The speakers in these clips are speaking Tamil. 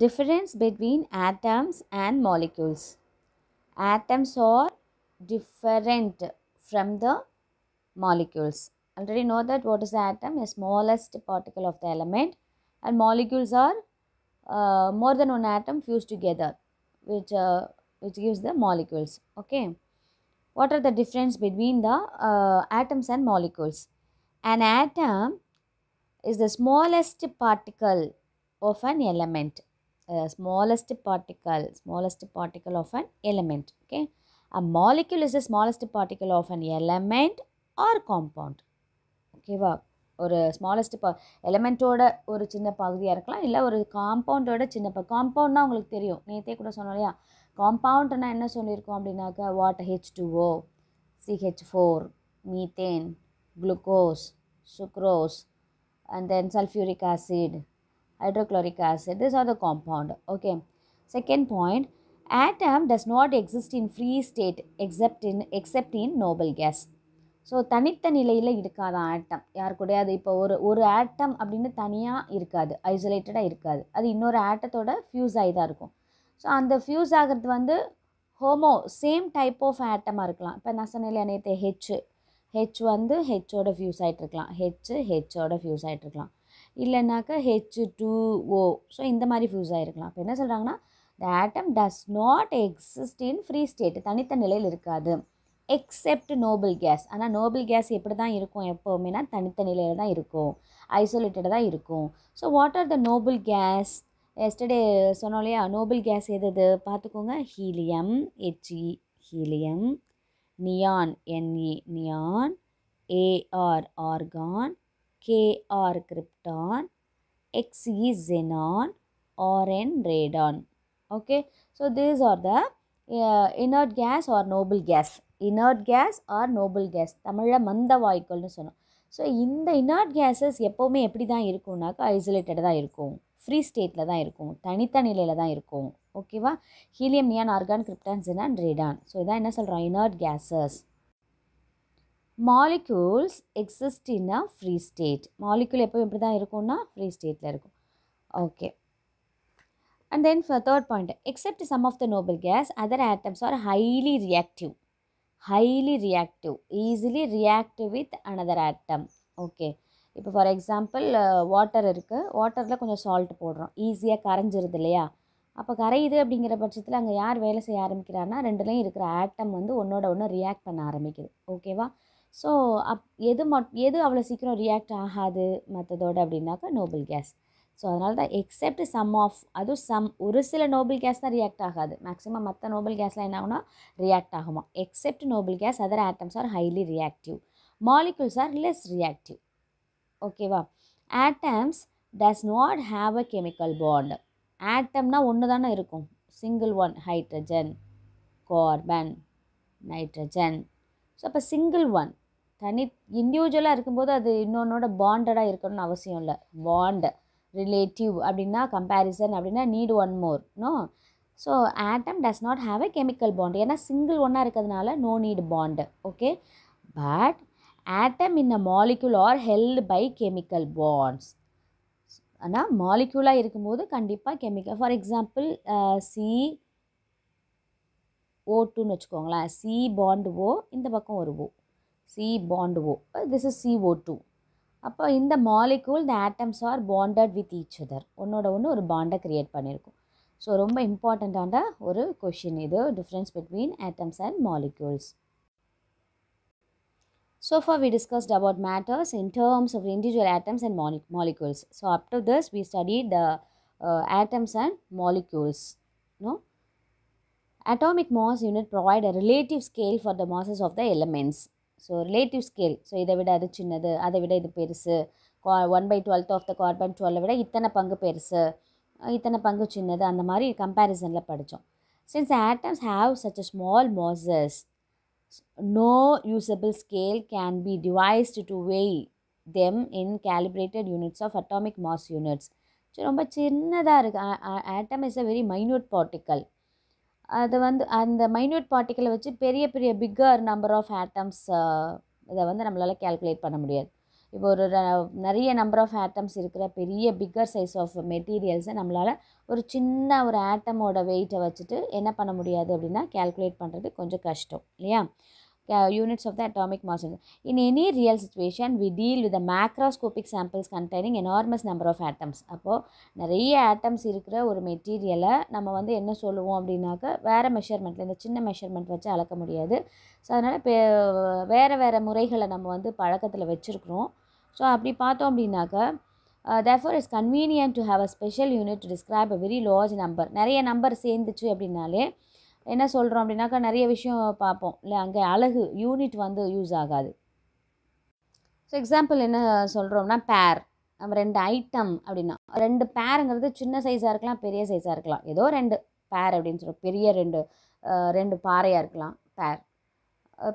difference between atoms and molecules atoms are different from the molecules already know that what is the atom a smallest particle of the element and molecules are uh, more than one atom fused together which uh, which gives the molecules okay what are the difference between the uh, atoms and molecules an atom is the smallest particle of an element smallest particle, smallest particle of an element. Okay a molecule is the smallest particle of an element or compound ஓகேவா ஒரு ஸ்மாலஸ்ட் ப எலமெண்ட்டோட ஒரு சின்ன பகுதியாக இருக்கலாம் இல்லை ஒரு காம்பவுண்டோட சின்ன ப காம்பவுண்ட்னா உங்களுக்கு தெரியும் நேத்தே கூட சொன்னோம் இல்லையா காம்பவுண்ட்னா என்ன சொல்லியிருக்கோம் அப்படின்னாக்கா what H two O C H four methane glucose sucrose and then sulphuric acid hydrochloric acid. These are the compound. Okay second point atom does not exist in free state except in except in noble gas so தனித்த நிலையில் இருக்காது ஆட்டம் யார் கூடயாது இப்போ ஒரு ஒரு ஆட்டம் அப்படின்னு தனியாக இருக்காது ஐசோலேட்டடாக இருக்காது அது இன்னொரு ஆட்டத்தோட ஃப்யூஸ் ஆகி தான் இருக்கும் ஸோ அந்த ஃப்யூஸ் ஆகிறது வந்து ஹோமோ சேம் டைப் ஆஃப் ஆட்டமாக இருக்கலாம் இப்போ நான் சொன்னேன் நேற்று ஹெச் ஹெச் வந்து ஹெச்சோட ஃபியூஸ் ஆகிட்டு இருக்கலாம் ஹெச் ஹெச்சோட ஃபியூஸ் ஆகிட்டு இருக்கலாம் இல்லைனாக்கா ஹெச் டூ ஓ ஸோ இந்த மாதிரி ஃபியூஸ் ஆகிருக்கலாம் இப்போ என்ன சொல்கிறாங்கன்னா the atom does not exist in free state தனித்த நிலையில் இருக்காது எக்ஸெப்ட் நோபல் கேஸ் ஆனால் நோபல் கேஸ் எப்படி தான் இருக்கும் எப்போவுமேனா தனித்த நிலையில் தான் இருக்கும் ஐசோலேட்டடாக தான் இருக்கும் so what are the noble gas yesterday சொன்னோம் இல்லையா நோபல் கேஸ் எது இது பார்த்துக்கோங்க helium H E helium neon N E neon A R argon K R krypton X xenon R N or okay so okay are the are the uh, inert gas or noble gas inert gas or தமிழில் மந்த வாய்க்கள்னு சொன்னோம் ஸோ இந்த இனர்ட் கேஸஸ் எப்போவுமே எப்படி தான் இருக்கும்னாக்கா ஐசோலேட்டடாக தான் இருக்கும் ஃப்ரீ ஸ்டேட்டில் தான் இருக்கும் தனித்த நிலையில் தான் இருக்கும் ஓகேவா helium neon argon krypton xenon radon so இதான் என்ன சொல்கிறோம் inert gases molecules exist in a free state molecule எப்போ எப்படி தான் இருக்கும்னா ஃப்ரீ ஸ்டேட்டில் இருக்கும் okay and then for third point except some of the noble gas other atoms are highly reactive highly reactive easily reactive with another atom okay இப்போ ஃபார் எக்ஸாம்பிள் வாட்டர் இருக்குது வாட்டரில் கொஞ்சம் சால்ட் போடுறோம் ஈஸியாக கரைஞ்சிருது இல்லையா அப்போ கரையுது அப்படிங்கிற பட்சத்தில் அங்கே யார் வேலை செய்ய ஆரம்பிக்கிறான்னா ரெண்டுலேயும் இருக்கிற ஆட்டம் வந்து ஒன்றோட ஒன்று ரியாக்ட் பண்ண ஆரம்பிக்குது ஓகேவா ஸோ அப் எது மட் எது அவ்வளோ சீக்கிரம் ரியாக்ட் ஆகாது மற்றதோட அப்படின்னாக்கா நோபல் கேஸ் ஸோ அதனால தான் எக்ஸப்ட் சம் ஆஃப் அதுவும் சம் ஒரு சில நோபல் கேஸ் தான் ரியாக்ட் ஆகாது மேக்ஸிமம் மற்ற நோபல் கேஸ்லாம் என்ன ஆகுனா ரியாக்ட் ஆகுமா except noble gas other atoms are highly reactive molecules are less reactive ஓகேவா atoms does not have a chemical bond ஆட்டம்னா ஒன்று தானே இருக்கும் single one hydrogen carbon nitrogen so அப்போ சிங்கிள் ஒன் தனி இண்டிவிஜுவலாக இருக்கும்போது அது இன்னொன்னோட பாண்டடாக இருக்கணும்னு அவசியம் இல்லை பாண்டு ரிலேட்டிவ் அப்படின்னா கம்பேரிசன் அப்படின்னா need one more no so atom does not have a chemical bond ஏன்னா சிங்கிள் ஒன்னாக இருக்கிறதுனால no need bond okay but atom in a molecule are held by chemical bonds ஆனால் மாலிக்யூலாக இருக்கும்போது கண்டிப்பாக chemical for example C O டூன்னு வச்சுக்கோங்களேன் சி பாண்டு ஓ இந்த பக்கம் ஒரு ஓ C bond O. Uh, this is CO2. அப்போ the molecule the atoms are bonded with each other ஒன்னோட ஒன்று ஒரு பாண்டை க்ரியேட் பண்ணியிருக்கும் ஸோ ரொம்ப இம்பார்ட்டண்ட்டான ஒரு கொஷின் இது difference between atoms and molecules So far we discussed about matters in terms of individual atoms and molecules. So after this we studied the uh, atoms and molecules. No? Atomic mass unit provide a relative scale for the masses of the elements. So relative scale so இதை விட அது சின்னது அதை விட இது பெருசு one by twelfth of the carbon டுவெல்லை விட இத்தனை பங்கு பெருசு இத்தனை பங்கு சின்னது அந்த மாதிரி கம்பேரிசனில் படித்தோம் since atoms have such a small masses no usable scale can be devised to weigh them in calibrated units of atomic mass units so ரொம்ப சின்னதாக இருக்குது atom is a very minute particle அதை வந்து அந்த மைன்யூட் பார்ட்டிக்கலை வச்சு பெரிய பெரிய பிக்கர் நம்பர் ஆஃப் ஆட்டம்ஸ் இதை வந்து நம்மளால் கேல்குலேட் பண்ண முடியாது இப்போ ஒரு நிறைய நம்பர் ஆஃப் ஆட்டம்ஸ் இருக்கிற பெரிய பிக்கர் சைஸ் ஆஃப் மெட்டீரியல்ஸை நம்மளால் ஒரு சின்ன ஒரு ஆட்டமோட வெயிட்டை வச்சுட்டு என்ன பண்ண முடியாது அப்படின்னா கேல்குலேட் பண்ணுறது கொஞ்சம் கஷ்டம் இல்லையா units uh, of the atomic mass. In any real situation we deal with the macroscopic samples containing number of atoms அப்போது நிறைய ஆட்டம்ஸ் இருக்கிற ஒரு மெட்டீரியலை நம்ம வந்து என்ன சொல்லுவோம் அப்படின்னாக்கா வேறு மெஷர்மெண்ட்ல இந்த சின்ன மெஷர்மெண்ட் வச்சு அளக்க முடியாது ஸோ அதனால் பே வேறு வேறு முறைகளை நம்ம வந்து பழக்கத்தில் வச்சுருக்குறோம் ஸோ அப்படி பார்த்தோம் அப்படின்னாக்கா therefore it's convenient to have a special unit to describe a very large number நிறைய நம்பர் சேர்ந்துச்சு அப்படின்னாலே என்ன சொல்கிறோம் அப்படின்னாக்கா நிறைய விஷயம் பார்ப்போம் இல்லை அங்கே அழகு யூனிட் வந்து யூஸ் ஆகாது ஸோ எக்ஸாம்பிள் என்ன சொல்கிறோம்னா பேர் நம்ம ரெண்டு ஐட்டம் அப்படின்னா ரெண்டு பேருங்கிறது சின்ன சைஸாக இருக்கலாம் பெரிய சைஸாக இருக்கலாம் ஏதோ ரெண்டு பேர் அப்படின்னு சொல்கிறோம் பெரிய ரெண்டு ரெண்டு பாறையாக இருக்கலாம் பேர்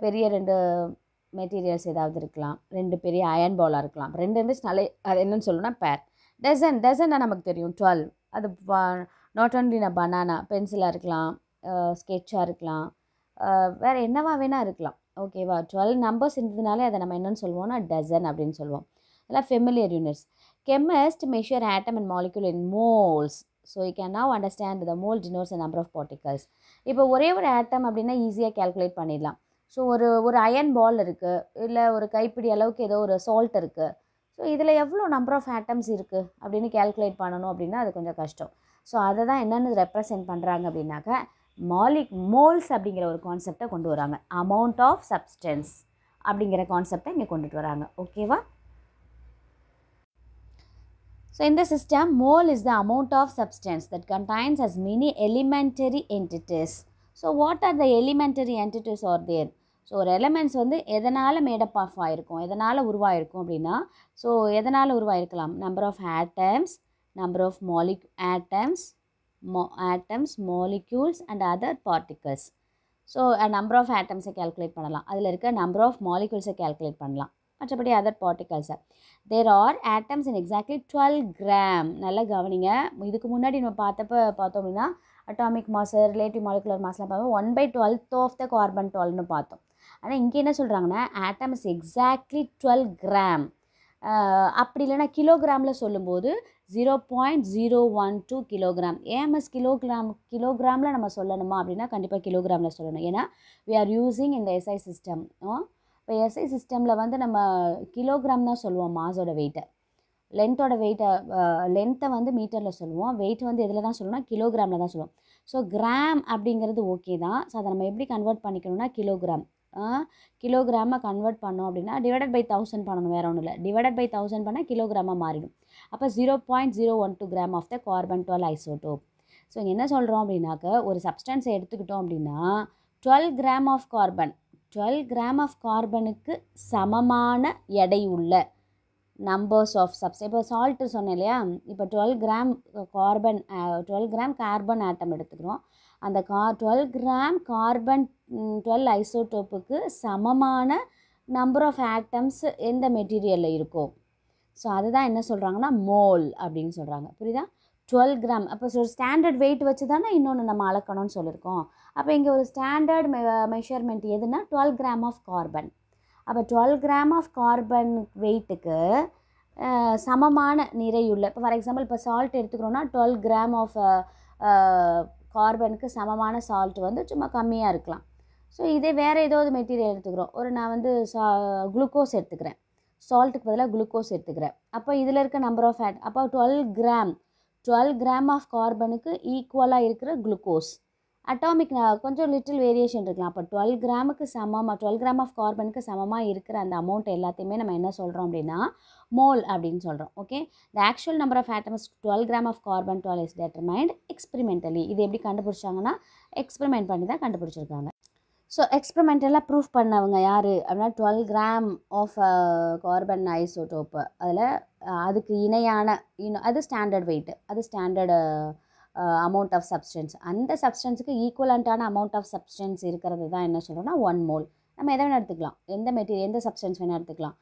பெரிய ரெண்டு மெட்டீரியல்ஸ் ஏதாவது இருக்கலாம் ரெண்டு பெரிய அயன் பவுலாக இருக்கலாம் ரெண்டு நல்ல அது என்னென்னு சொல்லணும்னா பேர் டசன் டசன்னா நமக்கு தெரியும் டுவெல் அது நாட் ஒன்லி நான் பனானா பென்சிலாக இருக்கலாம் ஸ்கெட்சாக இருக்கலாம் வேறு என்னவா வேணால் இருக்கலாம் ஓகேவா டுவெல் நம்பர்ஸ் இருந்ததுனாலே அதை நம்ம என்னென்னு சொல்லுவோம்னா டசன் அப்படின்னு சொல்லுவோம் அதெல்லாம் familiar units chemist measure atom and molecule in moles so you can now understand the mole denotes a number of particles இப்போ ஒரே ஒரு ஆட்டம் அப்படின்னா ஈஸியாக கேல்குலேட் பண்ணிடலாம் ஸோ ஒரு ஒரு அயன் பால் இருக்குது இல்லை ஒரு கைப்பிடி அளவுக்கு ஏதோ ஒரு சால்ட் இருக்குது ஸோ இதில் எவ்வளோ நம்பர் ஆஃப் ஆட்டம்ஸ் இருக்குது அப்படின்னு கேல்குலேட் பண்ணணும் அப்படின்னா அது கொஞ்சம் கஷ்டம் ஸோ அதை தான் என்னென்னு ரெப்ரசென்ட் பண்ணுறாங்க அப்படின்னாக்க மாலிக் மோல்ஸ் அப்படிங்கிற ஒரு கான்செப்டை கொண்டு வராங்க அமௌண்ட் ஆஃப் சப்ஸ்டன்ஸ் அப்படிங்கிற கான்செப்டை இங்கே கொண்டுட்டு வராங்க ஓகேவா ஸோ இந்த system mole is the amount of substance that contains as many elementary entities so what are the elementary entities are there so ஒரு எலமெண்ட்ஸ் வந்து எதனால் மேடப் ஆஃப் ஆகிருக்கும் எதனால் உருவாயிருக்கும் அப்படின்னா ஸோ எதனால் உருவாயிருக்கலாம் number of atoms number of மாலிக் atoms mo atoms, molecules and other particles. So number of ஆட்டம்ஸை கேல்குலேட் பண்ணலாம் அதில் இருக்க நம்பர் ஆஃப் மாலிக்யூல்ஸை கேல்குலேட் பண்ணலாம் மற்றபடி அதர் பார்ட்டிகல்ஸை there are atoms in exactly twelve gram நல்லா கவனிங்க இதுக்கு முன்னாடி நம்ம பார்த்தப்போ பார்த்தோம் அப்படின்னா அட்டாமிக் மாஸ் ரிலேட்டிவ் மாலிகுலர் மாஸ்லாம் பார்த்தோம் one by twelfth of the carbon டுவெல்னு பார்த்தோம் ஆனால் இங்கே என்ன சொல்கிறாங்கன்னா ஆட்டம்ஸ் எக்ஸாக்ட்லி டுவெல் கிராம் அப்படி இல்லைன்னா கிலோகிராமில் சொல்லும்போது zero point zero one two kilogram A M S kilogram கிலோகிராமில் நம்ம சொல்லணுமா அப்படின்னா கண்டிப்பாக கிலோகிராமில் சொல்லணும் ஏன்னா வி ஆர் யூஸிங் இந்த எஸ்ஐ சிஸ்டம் இப்போ எஸ்ஐ சிஸ்டமில் வந்து நம்ம கிலோகிராம் தான் சொல்லுவோம் மாஸோட வெயிட்டை லென்த்தோட வெயிட்டை லென்த்தை வந்து மீட்டரில் சொல்லுவோம் வெயிட் வந்து எதில் தான் சொல்லணும்னா கிலோகிராமில் தான் சொல்லுவோம் ஸோ கிராம் அப்படிங்கிறது ஓகே தான் ஸோ அதை நம்ம எப்படி கன்வெர்ட் பண்ணிக்கணும்னா கிலோகிராம் கிலோகிராமாக கன்வெர்ட் பண்ணோம் அப்படின்னா டிவைடட் பை தௌசண்ட் பண்ணணும் வேறு ஒன்றும் இல்லை டிவைடட் பை தௌசண்ட் பண்ணால் கிலோகிராமாக மாறிடும் அப்போ zero point zero one two gram of the carbon twelve isotope so என்ன சொல்கிறோம் அப்படின்னாக்க ஒரு சப்ஸ்டன்ஸை எடுத்துக்கிட்டோம் அப்படின்னா twelve gram of carbon twelve gram of கார்பனுக்கு சமமான எடை உள்ள நம்பர்ஸ் ஆஃப் சப்ஸ் இப்போ சால்ட்டு சொன்னேன் இல்லையா இப்போ twelve gram carbon twelve gram carbon atom எடுத்துக்கிறோம் அந்த கா டுவெல் கிராம் கார்பன் டுவெல் ஐசோடோப்புக்கு சமமான நம்பர் ஆஃப் ஆட்டம்ஸ் எந்த மெட்டீரியலில் இருக்கோ ஸோ அதுதான் என்ன சொல்கிறாங்கன்னா மோல் அப்படின்னு சொல்கிறாங்க புரியுதா டுவெல் கிராம் அப்போ ஸ்டாண்டர்ட் வெயிட் வச்சு தானே இன்னொன்று நம்ம அளக்கணும்னு சொல்லியிருக்கோம் அப்போ இங்கே ஒரு ஸ்டாண்டர்ட் மெ மெஷர்மெண்ட் எதுனா டுவெல் கிராம் ஆஃப் கார்பன் அப்போ டுவெல் கிராம் ஆஃப் கார்பன் வெயிட்டுக்கு சமமான நிறையுள்ள இப்போ ஃபார் எக்ஸாம்பிள் இப்போ சால்ட் எடுத்துக்கிறோன்னா டுவெல் கிராம் ஆஃப் கார்பனுக்கு சமமான சால்ட் வந்து சும்மா கம்மியாக இருக்கலாம் ஸோ இதே வேறு ஏதாவது மெட்டீரியல் எடுத்துக்கிறோம் ஒரு நான் வந்து சா குளுக்கோஸ் எடுத்துக்கிறேன் சால்ட்டுக்கு பதிலாக குளுக்கோஸ் எடுத்துக்கிறேன் அப்போ இதில் இருக்க நம்பர் ஆஃப் ஃபேட் அப்போ twelve gram twelve gram of கார்பனுக்கு ஈக்குவலாக இருக்கிற குளுக்கோஸ் அட்டாமிக் கொஞ்சம் லிட்டில் வேரியேஷன் இருக்கலாம் அப்போ டுவெல் கிராமுக்கு சமமாக டுவெல் கிராம் ஆஃப் கார்பனுக்கு சமமாக இருக்கிற அந்த அமௌண்ட் எல்லாத்தையுமே நம்ம என்ன சொல்கிறோம் அப்படின்னா மோல் அப்படின்னு சொல்கிறோம் okay the actual number of atoms twelve gram of carbon twelve is determined experimentally இது எப்படி கண்டுபிடிச்சாங்கன்னா எக்ஸ்பெரிமெண்ட் பண்ணி தான் கண்டுபிடிச்சிருக்காங்க ஸோ எக்ஸ்பெரிமெண்டலாக ப்ரூஃப் பண்ணவங்க யார் அப்படின்னா twelve gram of carbon isotope அதில் அதுக்கு இணையான இன்னும் அது ஸ்டாண்டர்ட் வெயிட்டு அது ஸ்டாண்டர்டு அமௌண்ட் ஆஃப் சப்ஸ்டன்ஸ் அந்த சப்ஸ்டன்ஸுக்கு ஈக்குவலண்ட்டான அமௌண்ட் ஆஃப் சப்ஸ்டன்ஸ் இருக்கிறது தான் என்ன சொல்கிறோன்னா ஒன் மோல் நம்ம எதை வேணால் எடுத்துக்கலாம் எந்த மெட்டீரியல் எந்த சப்ஸ்டன்ஸ் வேணால் எடுத்துக்கலாம்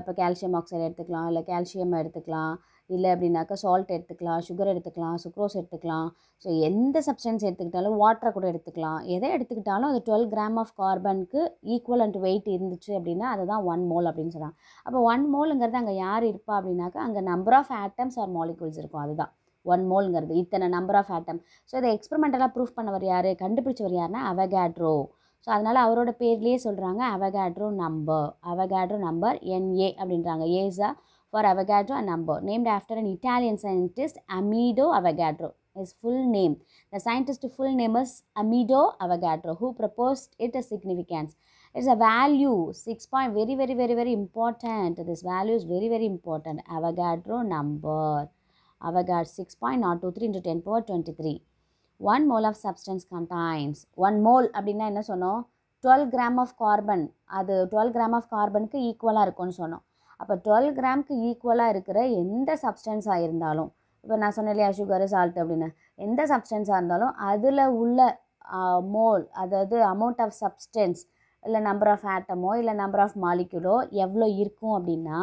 இப்போ கால்சியம் ஆக்சைடு எடுத்துக்கலாம் இல்லை கால்சியம் எடுத்துக்கலாம் இல்லை அப்படின்னாக்கா சால்ட் எடுத்துக்கலாம் சுகர் எடுத்துக்கலாம் சுக்ரோஸ் எடுத்துக்கலாம் ஸோ எந்த சப்ஸ்டன்ஸ் எடுத்துக்கிட்டாலும் வாட்டரை கூட எடுத்துக்கலாம் எதை எடுத்துக்கிட்டாலும் அது டுவெல் கிராம் ஆஃப் கார்பனுக்கு ஈக்குவல் அண்ட் வெயிட் இருந்துச்சு அப்படின்னா அதுதான் ஒன் மோல் அப்படின்னு சொல்கிறாங்க அப்போ ஒன் மோலுங்கிறது அங்கே யார் இருப்பா அப்படின்னாக்கா அங்கே number of atoms or molecules இருக்கும் அதுதான் ஒன் மோலுங்கிறது இத்தனை நம்பர் ஆஃப் ஆட்டம் ஸோ இதை எக்ஸ்பெரிமெண்டலாக ப்ரூஃப் பண்ணவர் யார் கண்டுபிடிச்சவர் யாருன்னா அவகேட்ரோ so ஸோ அதனால் அவரோட பேர்லேயே சொல்கிறாங்க Avogadro number Avogadro number N A அப்படின்றாங்க ஏஸா for Avogadro and number named after an Italian scientist Amedeo Avogadro his full name. The scientist's full name is Amido Avogadro, who proposed it a significance. It's a value, 6 point, very, very, very, very important. This value is very, very important. Avogadro number. Avogadro 6.023 into 10 power 23. One mole of substance contains one mole அப்படின்னா என்ன சொன்னோம் டுவெல் கிராம் ஆஃப் கார்பன் அது டுவெல் கிராம் ஆஃப் கார்பனுக்கு ஈக்குவலாக இருக்கும்னு சொன்னோம் அப்போ டுவெல் கிராம்க்கு ஈக்குவலாக இருக்கிற எந்த சப்ஸ்டன்ஸாக இருந்தாலும் இப்போ நான் சொன்னேன் இல்லையா சுகரு சால்ட் அப்படின்னு எந்த சப்ஸ்டன்ஸாக இருந்தாலும் அதில் உள்ள மோல் அதாவது அமௌண்ட் ஆஃப் சப்ஸ்டன்ஸ் இல்லை நம்பர் ஆஃப் ஆட்டமோ இல்லை நம்பர் ஆஃப் மாலிக்யூலோ எவ்வளோ இருக்கும் அப்படின்னா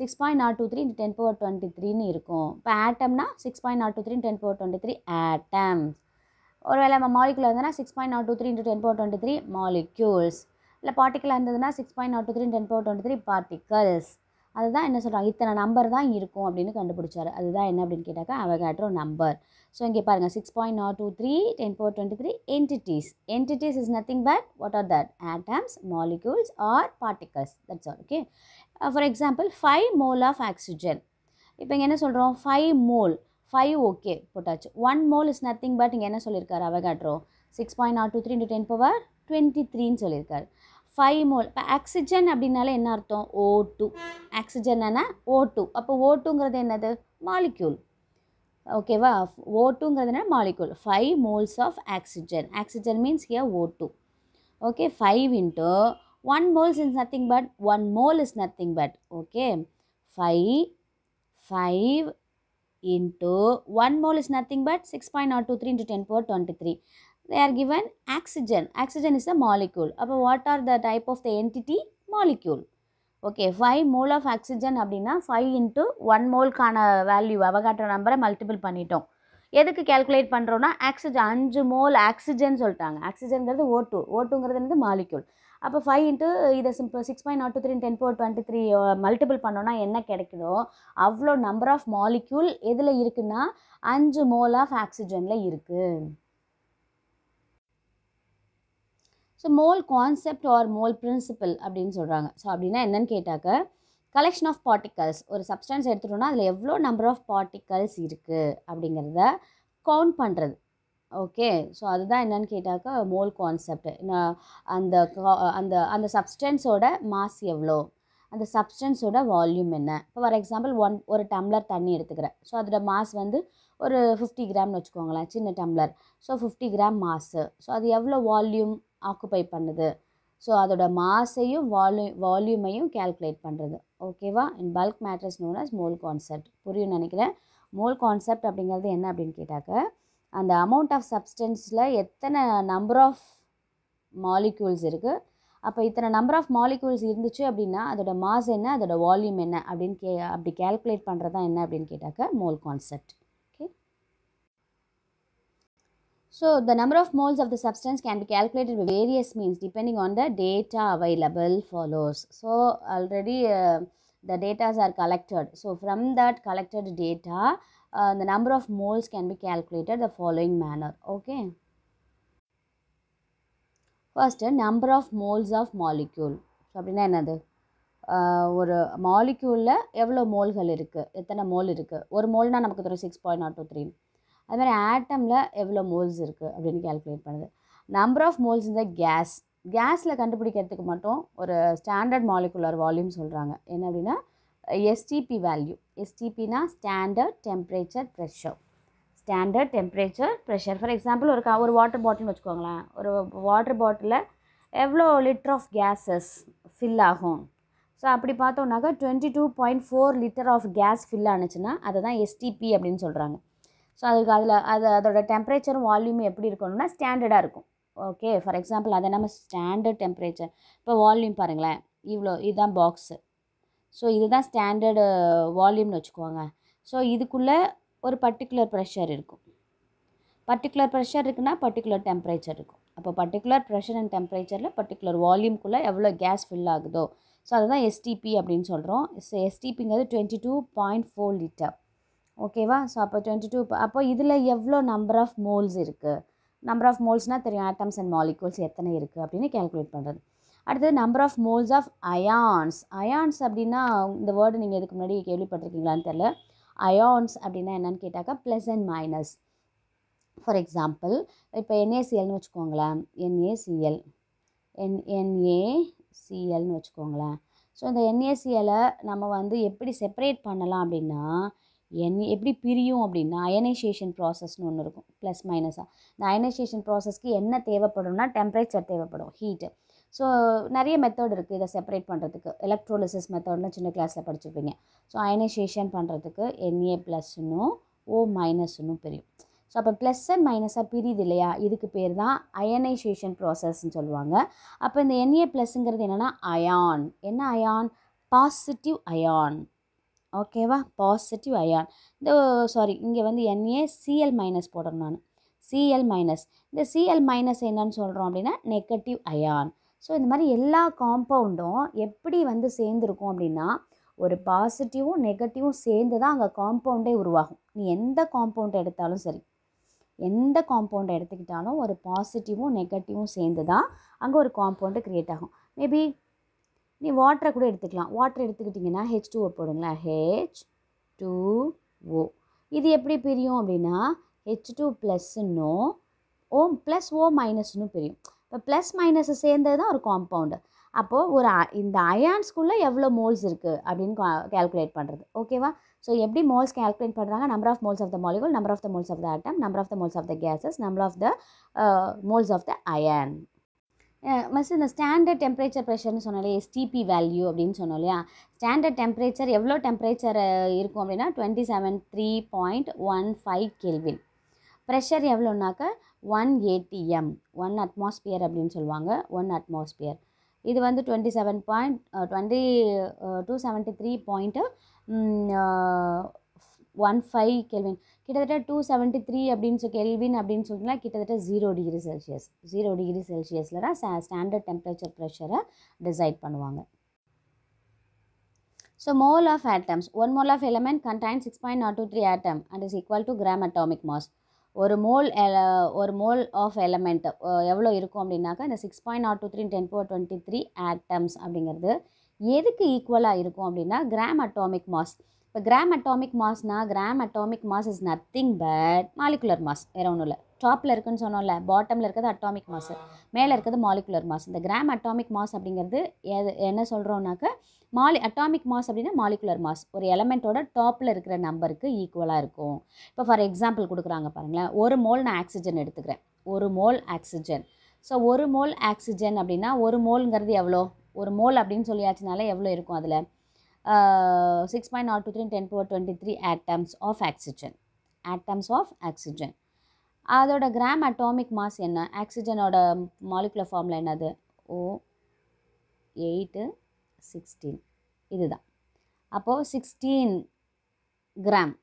six point nought two three ten power twenty த்ரீன்னு இருக்கும் இப்போ ஆட்டம்னா six point nought two three ten power twenty three atoms ஒருவேளை நம்ம மாலிகுலர் இருந்ததுன்னா six point nought two three into ten power twenty three molecules இல்லை பார்ட்டிக்கலாக இருந்ததுன்னா six point nought two three ten power twenty three particles அதுதான் என்ன சொல்கிறாங்க இத்தனை நம்பர் தான் இருக்கும் அப்படின்னு கண்டுபிடிச்சார் அதுதான் என்ன அப்படின்னு கேட்டாக்கா அவகாட்ரோ நம்பர் ஸோ இங்கே பாருங்கள் six point nought two three ten bore twenty three entities entities is nothing but what are that atoms molecules are particles that's all okay for example five mole of oxygen இப்போ இங்கே என்ன சொல்கிறோம் ஃபைவ் மோல் ஃபைவ் ஓகே போட்டாச்சு one mole is nothing but இங்கே என்ன சொல்லியிருக்காரு Avogadro six point nought two three into ten power twenty த்ரீன்னு சொல்லியிருக்காரு ஃபைவ் மோல் இப்போ ஆக்சிஜன் அப்படின்னாலே என்ன அர்த்தம் ஓ டூ ஆக்சிஜன் என்ன ஓ டூ அப்போ ஓ டூங்கிறது என்னது மாலிக்யூல் ஓகேவா ஓ டூங்கிறது என்ன molecule five moles of oxygen oxygen means here O two okay five into one moles is nothing but one mole is nothing but okay five five into 1 mole is nothing but 6.023 into 10 power 23. They are given oxygen. Oxygen is the molecule. Appa, what are the type of the entity? Molecule. Okay five mole of oxygen அப்படின்னா ஃபைவ் இன்ட்டு ஒன் மோல்க்கான வேல்யூ அவ காட்டுற நம்பரை மல்டிபிள் பண்ணிட்டோம் எதுக்கு கேல்குலேட் பண்ணுறோன்னா ஆக்சிஜன் அஞ்சு மோல் ஆக்சிஜன் சொல்லிட்டாங்க ஆக்சிஜன்கிறது ஓட்டு ஓட்டுங்கிறது என்னது மாலிக்யூல் அப்போ ஃபைவ் இன்ட்டு இதை simple six point nought two three ten போர் டுவெண்ட்டி த்ரீ மல்டிபிள் பண்ணோன்னா என்ன கிடைக்குதோ அவ்வளோ நம்பர் ஆஃப் மாலிக்யூல் எதில் இருக்குன்னா அஞ்சு மோல் ஆஃப் ஆக்சிஜனில் இருக்குது so mole concept or mole principle அப்படின்னு சொல்கிறாங்க ஸோ அப்படின்னா என்னன்னு கேட்டாக்க கலெக்ஷன் ஆஃப் பார்ட்டிகல்ஸ் ஒரு சப்ஸ்டன்ஸ் எடுத்துகிட்டோன்னா அதில் எவ்வளோ நம்பர் ஆஃப் பார்ட்டிகல்ஸ் இருக்குது அப்படிங்கிறத கவுண்ட் பண்ணுறது ஓகே ஸோ அதுதான் என்னன்னு கேட்டாக்கா மோல் கான்செப்ட் அந்த அந்த அந்த சப்ஸ்டன்ஸோட மாஸ் எவ்வளோ அந்த சப்ஸ்டன்ஸோட வால்யூம் என்ன இப்போ ஃபார் எக்ஸாம்பிள் ஒன் ஒரு டம்ளர் தண்ணி எடுத்துக்கிறேன் ஸோ அதோட மாஸ் வந்து ஒரு ஃபிஃப்டி கிராம்னு வச்சுக்கோங்களேன் சின்ன tumbler so fifty gram mass so அது எவ்வளோ வால்யூம் ஆக்குப்பை பண்ணுது ஸோ அதோட மாஸையும் வால்யூ வால்யூமையும் கேல்குலேட் பண்ணுறது ஓகேவா in bulk matters known as mole concept புரியும் நினைக்கிறேன் மோல் கான்செப்ட் அப்படிங்கிறது என்ன அப்படின்னு கேட்டாக்க அந்த அமௌண்ட் ஆஃப் சப்ஸ்டன்ஸில் எத்தனை நம்பர் ஆஃப் மாலிக்யூல்ஸ் இருக்குது அப்போ இத்தனை நம்பர் ஆஃப் மாலிக்யூல்ஸ் இருந்துச்சு அப்படின்னா அதோட மாஸ் என்ன அதோட வால்யூம் என்ன அப்படின்னு கே அப்படி கேல்குலேட் பண்ணுறது தான் என்ன அப்படின்னு கேட்டாக்க mole concept okay so the number of moles of the substance can be calculated various means depending on the data available follows so already the datas are collected so from that collected data uh, the number of moles can be calculated the following manner okay first number of moles of molecule so அப்படின்னா என்னது uh, ஒரு மாலிக்யூலில் எவ்வளோ மோல்கள் இருக்குது எத்தனை மோல் இருக்குது ஒரு மோல்னால் நமக்கு தெரியும் six point nought two three அது மாதிரி ஆட்டமில் எவ்வளோ மோல்ஸ் இருக்குது அப்படின்னு கேல்குலேட் பண்ணுது நம்பர் ஆஃப் மோல்ஸ் இந்த கேஸ் கேஸில் கண்டுபிடிக்கிறதுக்கு மட்டும் ஒரு ஸ்டாண்டர்ட் மாலிகுலர் வால்யூம் சொல்கிறாங்க என்ன அப்படின்னா எஸ்டிபி வேல்யூ எஸ்டிபினா standard temperature pressure standard temperature pressure for example ஒரு ஒரு வாட்டர் பாட்டில்னு வச்சுக்கோங்களேன் ஒரு வாட்டர் பாட்டிலில் எவ்வளோ லிட்டர் ஆஃப் கேஸஸ் ஃபில் ஆகும் ஸோ அப்படி பார்த்தோம்னாக்கா twenty two point four litre of gas fill ஆனுச்சுன்னா அதை தான் எஸ்டிபி அப்படின்னு சொல்கிறாங்க ஸோ அதுக்கு அதில் அது அதோட டெம்பரேச்சரும் வால்யூம் எப்படி இருக்கணும்னா ஸ்டாண்டர்டாக இருக்கும் ஓகே ஃபார் எக்ஸாம்பிள் அதை நம்ம ஸ்டாண்டர்ட் டெம்பரேச்சர் இப்போ வால்யூம் பாருங்களேன் இவ்வளோ இதுதான் பாக்ஸு ஸோ இதுதான் ஸ்டாண்டர்டு வால்யூம்னு uh, வச்சுக்கோங்க ஸோ இதுக்குள்ளே ஒரு பர்டிகுலர் ப்ரெஷர் இருக்கும் பர்டிகுலர் ப்ரெஷர் இருக்குன்னா பர்டிகுலர் டெம்ப்ரேச்சர் இருக்கும் அப்போ பர்டிகுலர் ப்ரெஷர் அண்ட் டெம்ப்ரேச்சரில் பர்டிகுலர் வால்யூம்குள்ளே எவ்வளோ கேஸ் ஃபில் ஆகுதோ ஸோ அதுதான் எஸ்டிபி அப்படின்னு சொல்கிறோம் ஸோ எஸ்டிபிங்கிறது twenty two point four litre ஓகேவா ஸோ அப்போ டுவெண்ட்டி டூ அப்போ இதில் எவ்வளோ நம்பர் ஆஃப் மோல்ஸ் இருக்குது நம்பர் ஆஃப் மோல்ஸ்னால் தெரியும் ஆட்டம்ஸ் அண்ட் மாலிகூல்ஸ் எத்தனை இருக்குது அப்படின்னு கேல்குலேட் பண்ணுறது அடுத்தது number of moles of ions ions அப்படின்னா இந்த வேர்டு நீங்கள் இதுக்கு முன்னாடி கேள்விப்பட்டிருக்கீங்களான்னு தெரில அயான்ஸ் அப்படின்னா என்னென்னு கேட்டாக்கா plus and minus for example இப்போ என்ஏசிஎல்னு வச்சுக்கோங்களேன் என்ஏசிஎல் என் என்ஏசிஎல்னு வச்சுக்கோங்களேன் ஸோ இந்த என்ஏசிஎலை நம்ம வந்து எப்படி செப்பரேட் பண்ணலாம் அப்படின்னா என் எப்படி பிரியும் அப்படின்னா அயனைசேஷன் ப்ராசஸ்னு ஒன்று இருக்கும் ப்ளஸ் மைனஸாக இந்த அயனைசேஷன் ப்ராசஸ்க்கு என்ன தேவைப்படும்னா டெம்பரேச்சர் தேவைப்படும் ஹீட்டு ஸோ நிறைய மெத்தட் இருக்குது இதை செப்பரேட் பண்ணுறதுக்கு எலக்ட்ரோலிசிஸ் மெத்தட்னு சின்ன கிளாஸில் படிச்சுருப்பீங்க ஸோ அயனைசேஷன் பண்ணுறதுக்கு என்ஏ ப்ளஸ்னு ஓ மைனஸ்னு பிரியும் ஸோ அப்போ ப்ளஸ் அண்ட் மைனஸாக பிரியுது இல்லையா இதுக்கு பேர் தான் அயனைசேஷன் ப்ராசஸ்ன்னு சொல்லுவாங்க அப்போ இந்த என்ஏ ப்ளஸ்ஸுங்கிறது என்னென்னா அயான் என்ன அயான் பாசிட்டிவ் அயான் ஓகேவா பாசிட்டிவ் அயான் இந்த சாரி இங்கே வந்து என்ஏ சிஎல் மைனஸ் போடணும் நான் சிஎல் மைனஸ் இந்த சிஎல் மைனஸ் என்னன்னு சொல்கிறோம் அப்படின்னா நெகட்டிவ் அயான் ஸோ இந்த மாதிரி எல்லா காம்பவுண்டும் எப்படி வந்து சேர்ந்துருக்கும் அப்படின்னா ஒரு பாசிட்டிவும் நெகட்டிவும் சேர்ந்து தான் அங்கே காம்பவுண்டே உருவாகும் நீ எந்த காம்பவுண்ட் எடுத்தாலும் சரி எந்த காம்பவுண்டை எடுத்துக்கிட்டாலும் ஒரு பாசிட்டிவும் நெகட்டிவும் சேர்ந்து தான் அங்கே ஒரு காம்பவுண்டு க்ரியேட் ஆகும் மேபி நீ வாட்டரை கூட எடுத்துக்கலாம் வாட்டர் எடுத்துக்கிட்டிங்கன்னா ஹெச் டூஓ ஓ போடுங்களா ஹெச் டூ ஓ இது எப்படி பிரியும் அப்படின்னா ஹெச் டூ ப்ளஸ்ன்னு ஓம் ப்ளஸ் ஓ மைனஸ்னு பிரியும் இப்போ ப்ளஸ் மைனஸை சேர்ந்தது தான் ஒரு காம்பவுண்டு அப்போது ஒரு இந்த அயான்ஸ்குள்ளே எவ்வளோ மோல்ஸ் இருக்குது அப்படின்னு கேல்குலேட் பண்ணுறது ஓகேவா ஸோ எப்படி மோல்ஸ் கேல்குலேட் பண்ணுறாங்க number of moles of the molecule number of the moles of the atom number of the moles of the gases number of the moles of the ion மிஸ் இந்த ஸ்டாண்டர்ட் டெம்பரேச்சர் ப்ரெஷர்னு சொன்னாலே எஸ்டிபி வேல்யூ அப்படின்னு சொன்னோம் இல்லையா ஸ்டாண்டர்ட் டெம்பரேச்சர் எவ்வளோ டெம்பரேச்சர் இருக்கும் அப்படின்னா twenty seven three point one five kelvin pressure எவ்வளோனாக்கா ஒன் ஏடிஎம் ஒன் அட்மாஸ்பியர் அப்படின்னு சொல்லுவாங்க ஒன் அட்மாஸ்பியர் இது வந்து twenty seven point twenty two seventy three point one five kelvin கிட்டத்தட்ட டூ செவன்ட்டி த்ரீ அப்படின்னு சொல்லி கெல்வின் அப்படின்னு சொல்லிட்டுனா கிட்டத்தட்ட zero degree Celsius zero degree செல்சியஸில் தான் ஸ்டாண்டர்ட் டெம்பரேச்சர் ப்ரெஷரை டிசைட் பண்ணுவாங்க so of one mole of element contain six point nought two three atom and is equal to gram atomic mass ஒரு மோல் ஒரு மோல் ஆஃப் எலமெண்ட் எவ்வளோ இருக்கும் அப்படின்னாக்கா இந்த six point nought two three ten four twenty three atoms அப்படிங்கிறது எதுக்கு ஈக்குவலாக இருக்கும் அப்படின்னா கிராம் அட்டாமிக் மாஸ் இப்போ கிராம் அட்டாமிக் மாஸ்னால் gram atomic mass is nothing but molecular mass வேறு ஒன்றும் இல்லை டாப்பில் இருக்குன்னு சொன்னோம்ல பாட்டமில் இருக்கிறது அட்டாமிக் மாஸ் மேலே இருக்கிறது மாலிகுலர் மாஸ் இந்த கிராம் அட்டாமிக் மாஸ் அப்படிங்கிறது எது என்ன சொல்கிறோம்னாக்க மாலி அட்டாமிக் மாஸ் அப்படின்னா மாலிகுலர் மாஸ் ஒரு எலமெண்ட்டோட டாப்பில் இருக்கிற நம்பருக்கு ஈக்குவலாக இருக்கும் இப்போ ஃபார் எக்ஸாம்பிள் கொடுக்குறாங்க பாருங்களேன் ஒரு மோல் நான் ஆக்சிஜன் எடுத்துக்கிறேன் ஒரு மோல் ஆக்சிஜன் ஸோ ஒரு மோல் ஆக்சிஜன் அப்படின்னா ஒரு மோலுங்கிறது எவ்வளோ ஒரு மோல் அப்படின்னு சொல்லியாச்சுனால எவ்வளோ இருக்கும் அதில் six point nought two three ten four twenty three atoms of oxygen atoms of oxygen அதோட கிராம் அட்டாமிக் மாஸ் என்ன ஆக்சிஜனோட மாலிகுலர் ஃபார்மில் என்னது ஓ எயிட்டு சிக்ஸ்டீன் இதுதான் அப்போது sixteen gram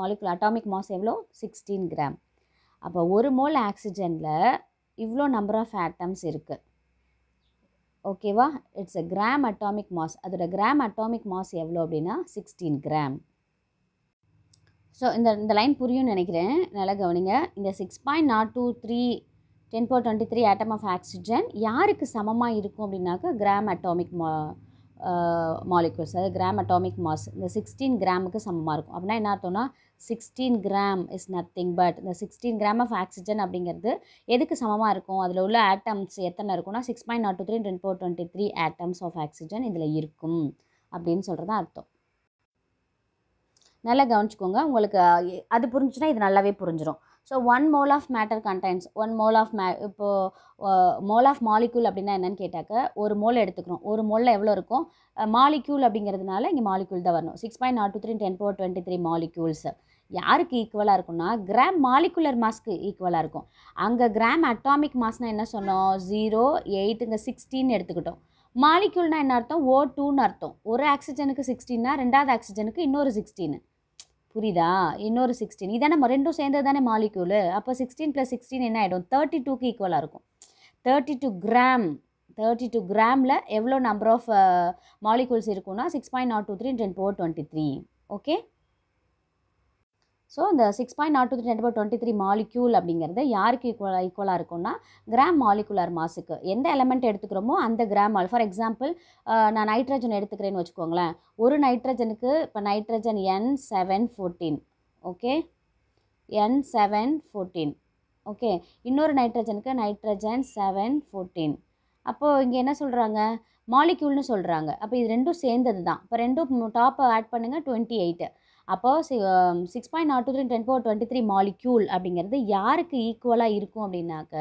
molecular atomic mass எவ்வளோ சிக்ஸ்டீன் கிராம் அப்போ ஒரு மோல் ஆக்சிஜனில் இவ்வளோ நம்பர் ஆஃப் ஆட்டம்ஸ் இருக்குது ஓகேவா it's a gram atomic mass அதோட கிராம் அட்டாமிக் மாஸ் எவ்வளோ அப்படின்னா சிக்ஸ்டீன் கிராம் ஸோ இந்த இந்த லைன் புரியும்னு நினைக்கிறேன் நல்லா கவனிங்க இந்த six point nought two three ten bore twenty three atom of oxygen யாருக்கு சமமாக இருக்கும் அப்படின்னாக்கா கிராம் அட்டாமிக் மா மாலிகூல்ஸ் அதாவது கிராம் அட்டாமிக் மாஸ் இந்த சிக்ஸ்டீன் கிராமுக்கு சமமாக இருக்கும் அப்படின்னா என்ன அர்த்தம்னா sixteen gram is nothing but இந்த சிக்ஸ்டீன் கிராம் ஆஃப் ஆக்சிஜன் அப்படிங்கிறது எதுக்கு சமமாக இருக்கும் அதில் உள்ள ஆட்டம்ஸ் எத்தனை இருக்கும்னா six point nought two three ten bore twenty three atoms of oxygen இதில் இருக்கும் அப்படின்னு சொல்கிறது அர்த்தம் நல்லா கவனிச்சிக்கோங்க உங்களுக்கு அது புரிஞ்சுன்னா இது நல்லாவே புரிஞ்சிடும் so one mole of matter contains one mole of மே இப்போது மோல் ஆஃப் மாலிக்யூல் அப்படின்னா என்னென்னு கேட்டாக்க ஒரு மோல் எடுத்துக்கிறோம் ஒரு மோலில் எவ்வளோ இருக்கும் மாலிக்யூல் அப்படிங்கிறதுனால இங்கே மாலிக்யூல் தான் வரணும் six point nought two three ten four twenty three molecules யாருக்கு ஈக்குவலாக இருக்கும்னா கிராம் மாலிகுலர் மாஸ்க்கு ஈக்குவலாக இருக்கும் அங்கே கிராம் அட்டாமிக் மாஸ்னால் என்ன சொன்னோம் ஜீரோ எயிட்டுங்க சிக்ஸ்டீன் எடுத்துக்கிட்டோம் மாலிக்யூல்னால் என்ன அர்த்தம் ஓ டூன்னு அர்த்தம் ஒரு ஆக்சிஜனுக்கு சிக்ஸ்டீன்னா ரெண்டாவது ஆக்சிஜனுக்கு இன்னொரு சிக்ஸ்டீனு புரியுதா இன்னொரு சிக்ஸ்டீன் இதான நம்ம ரெண்டும் சேர்ந்தது தானே மாலிக்யூல் அப்போ சிக்ஸ்டீன் ப்ளஸ் சிக்ஸ்டீன் என்ன ஆகிடும் தேர்ட்டி டூக்கு ஈக்குவலாக இருக்கும் thirty two gram thirty two கிராமில் எவ்வளோ நம்பர் ஆஃப் மாலிகூல்ஸ் இருக்குன்னா six point nought two three ten four twenty three okay so இந்த six point nought two three நெட் டுவெண்ட்டி த்ரீ மாலிக்யூல் அப்படிங்கிறது யாருக்கு ஈக்குவல் ஈக்குவலாக இருக்கும்னா கிராம் மாலிகுலர் மாஸுக்கு எந்த எலமெண்ட் எடுத்துக்கிறோமோ அந்த கிராம் மால் ஃபார் எக்ஸாம்பிள் நான் நைட்ரஜன் எடுத்துக்கிறேன்னு வச்சுக்கோங்களேன் ஒரு நைட்ரஜனுக்கு இப்போ nitrogen N seven fourteen okay N seven fourteen okay இன்னொரு நைட்ரஜனுக்கு நைட்ரஜன் செவன் ஃபோர்டீன் அப்போது இங்கே என்ன சொல்கிறாங்க மாலிக்யூல்னு சொல்கிறாங்க அப்போ இது ரெண்டும் சேர்ந்தது தான் இப்போ ரெண்டும் டாப்பை ஆட் பண்ணுங்கள் டுவெண்ட்டி எயிட்டு அப்போ சி six point nought two three ten four twenty three molecule அப்படிங்கிறது யாருக்கு ஈக்குவலாக இருக்கும் அப்படின்னாக்க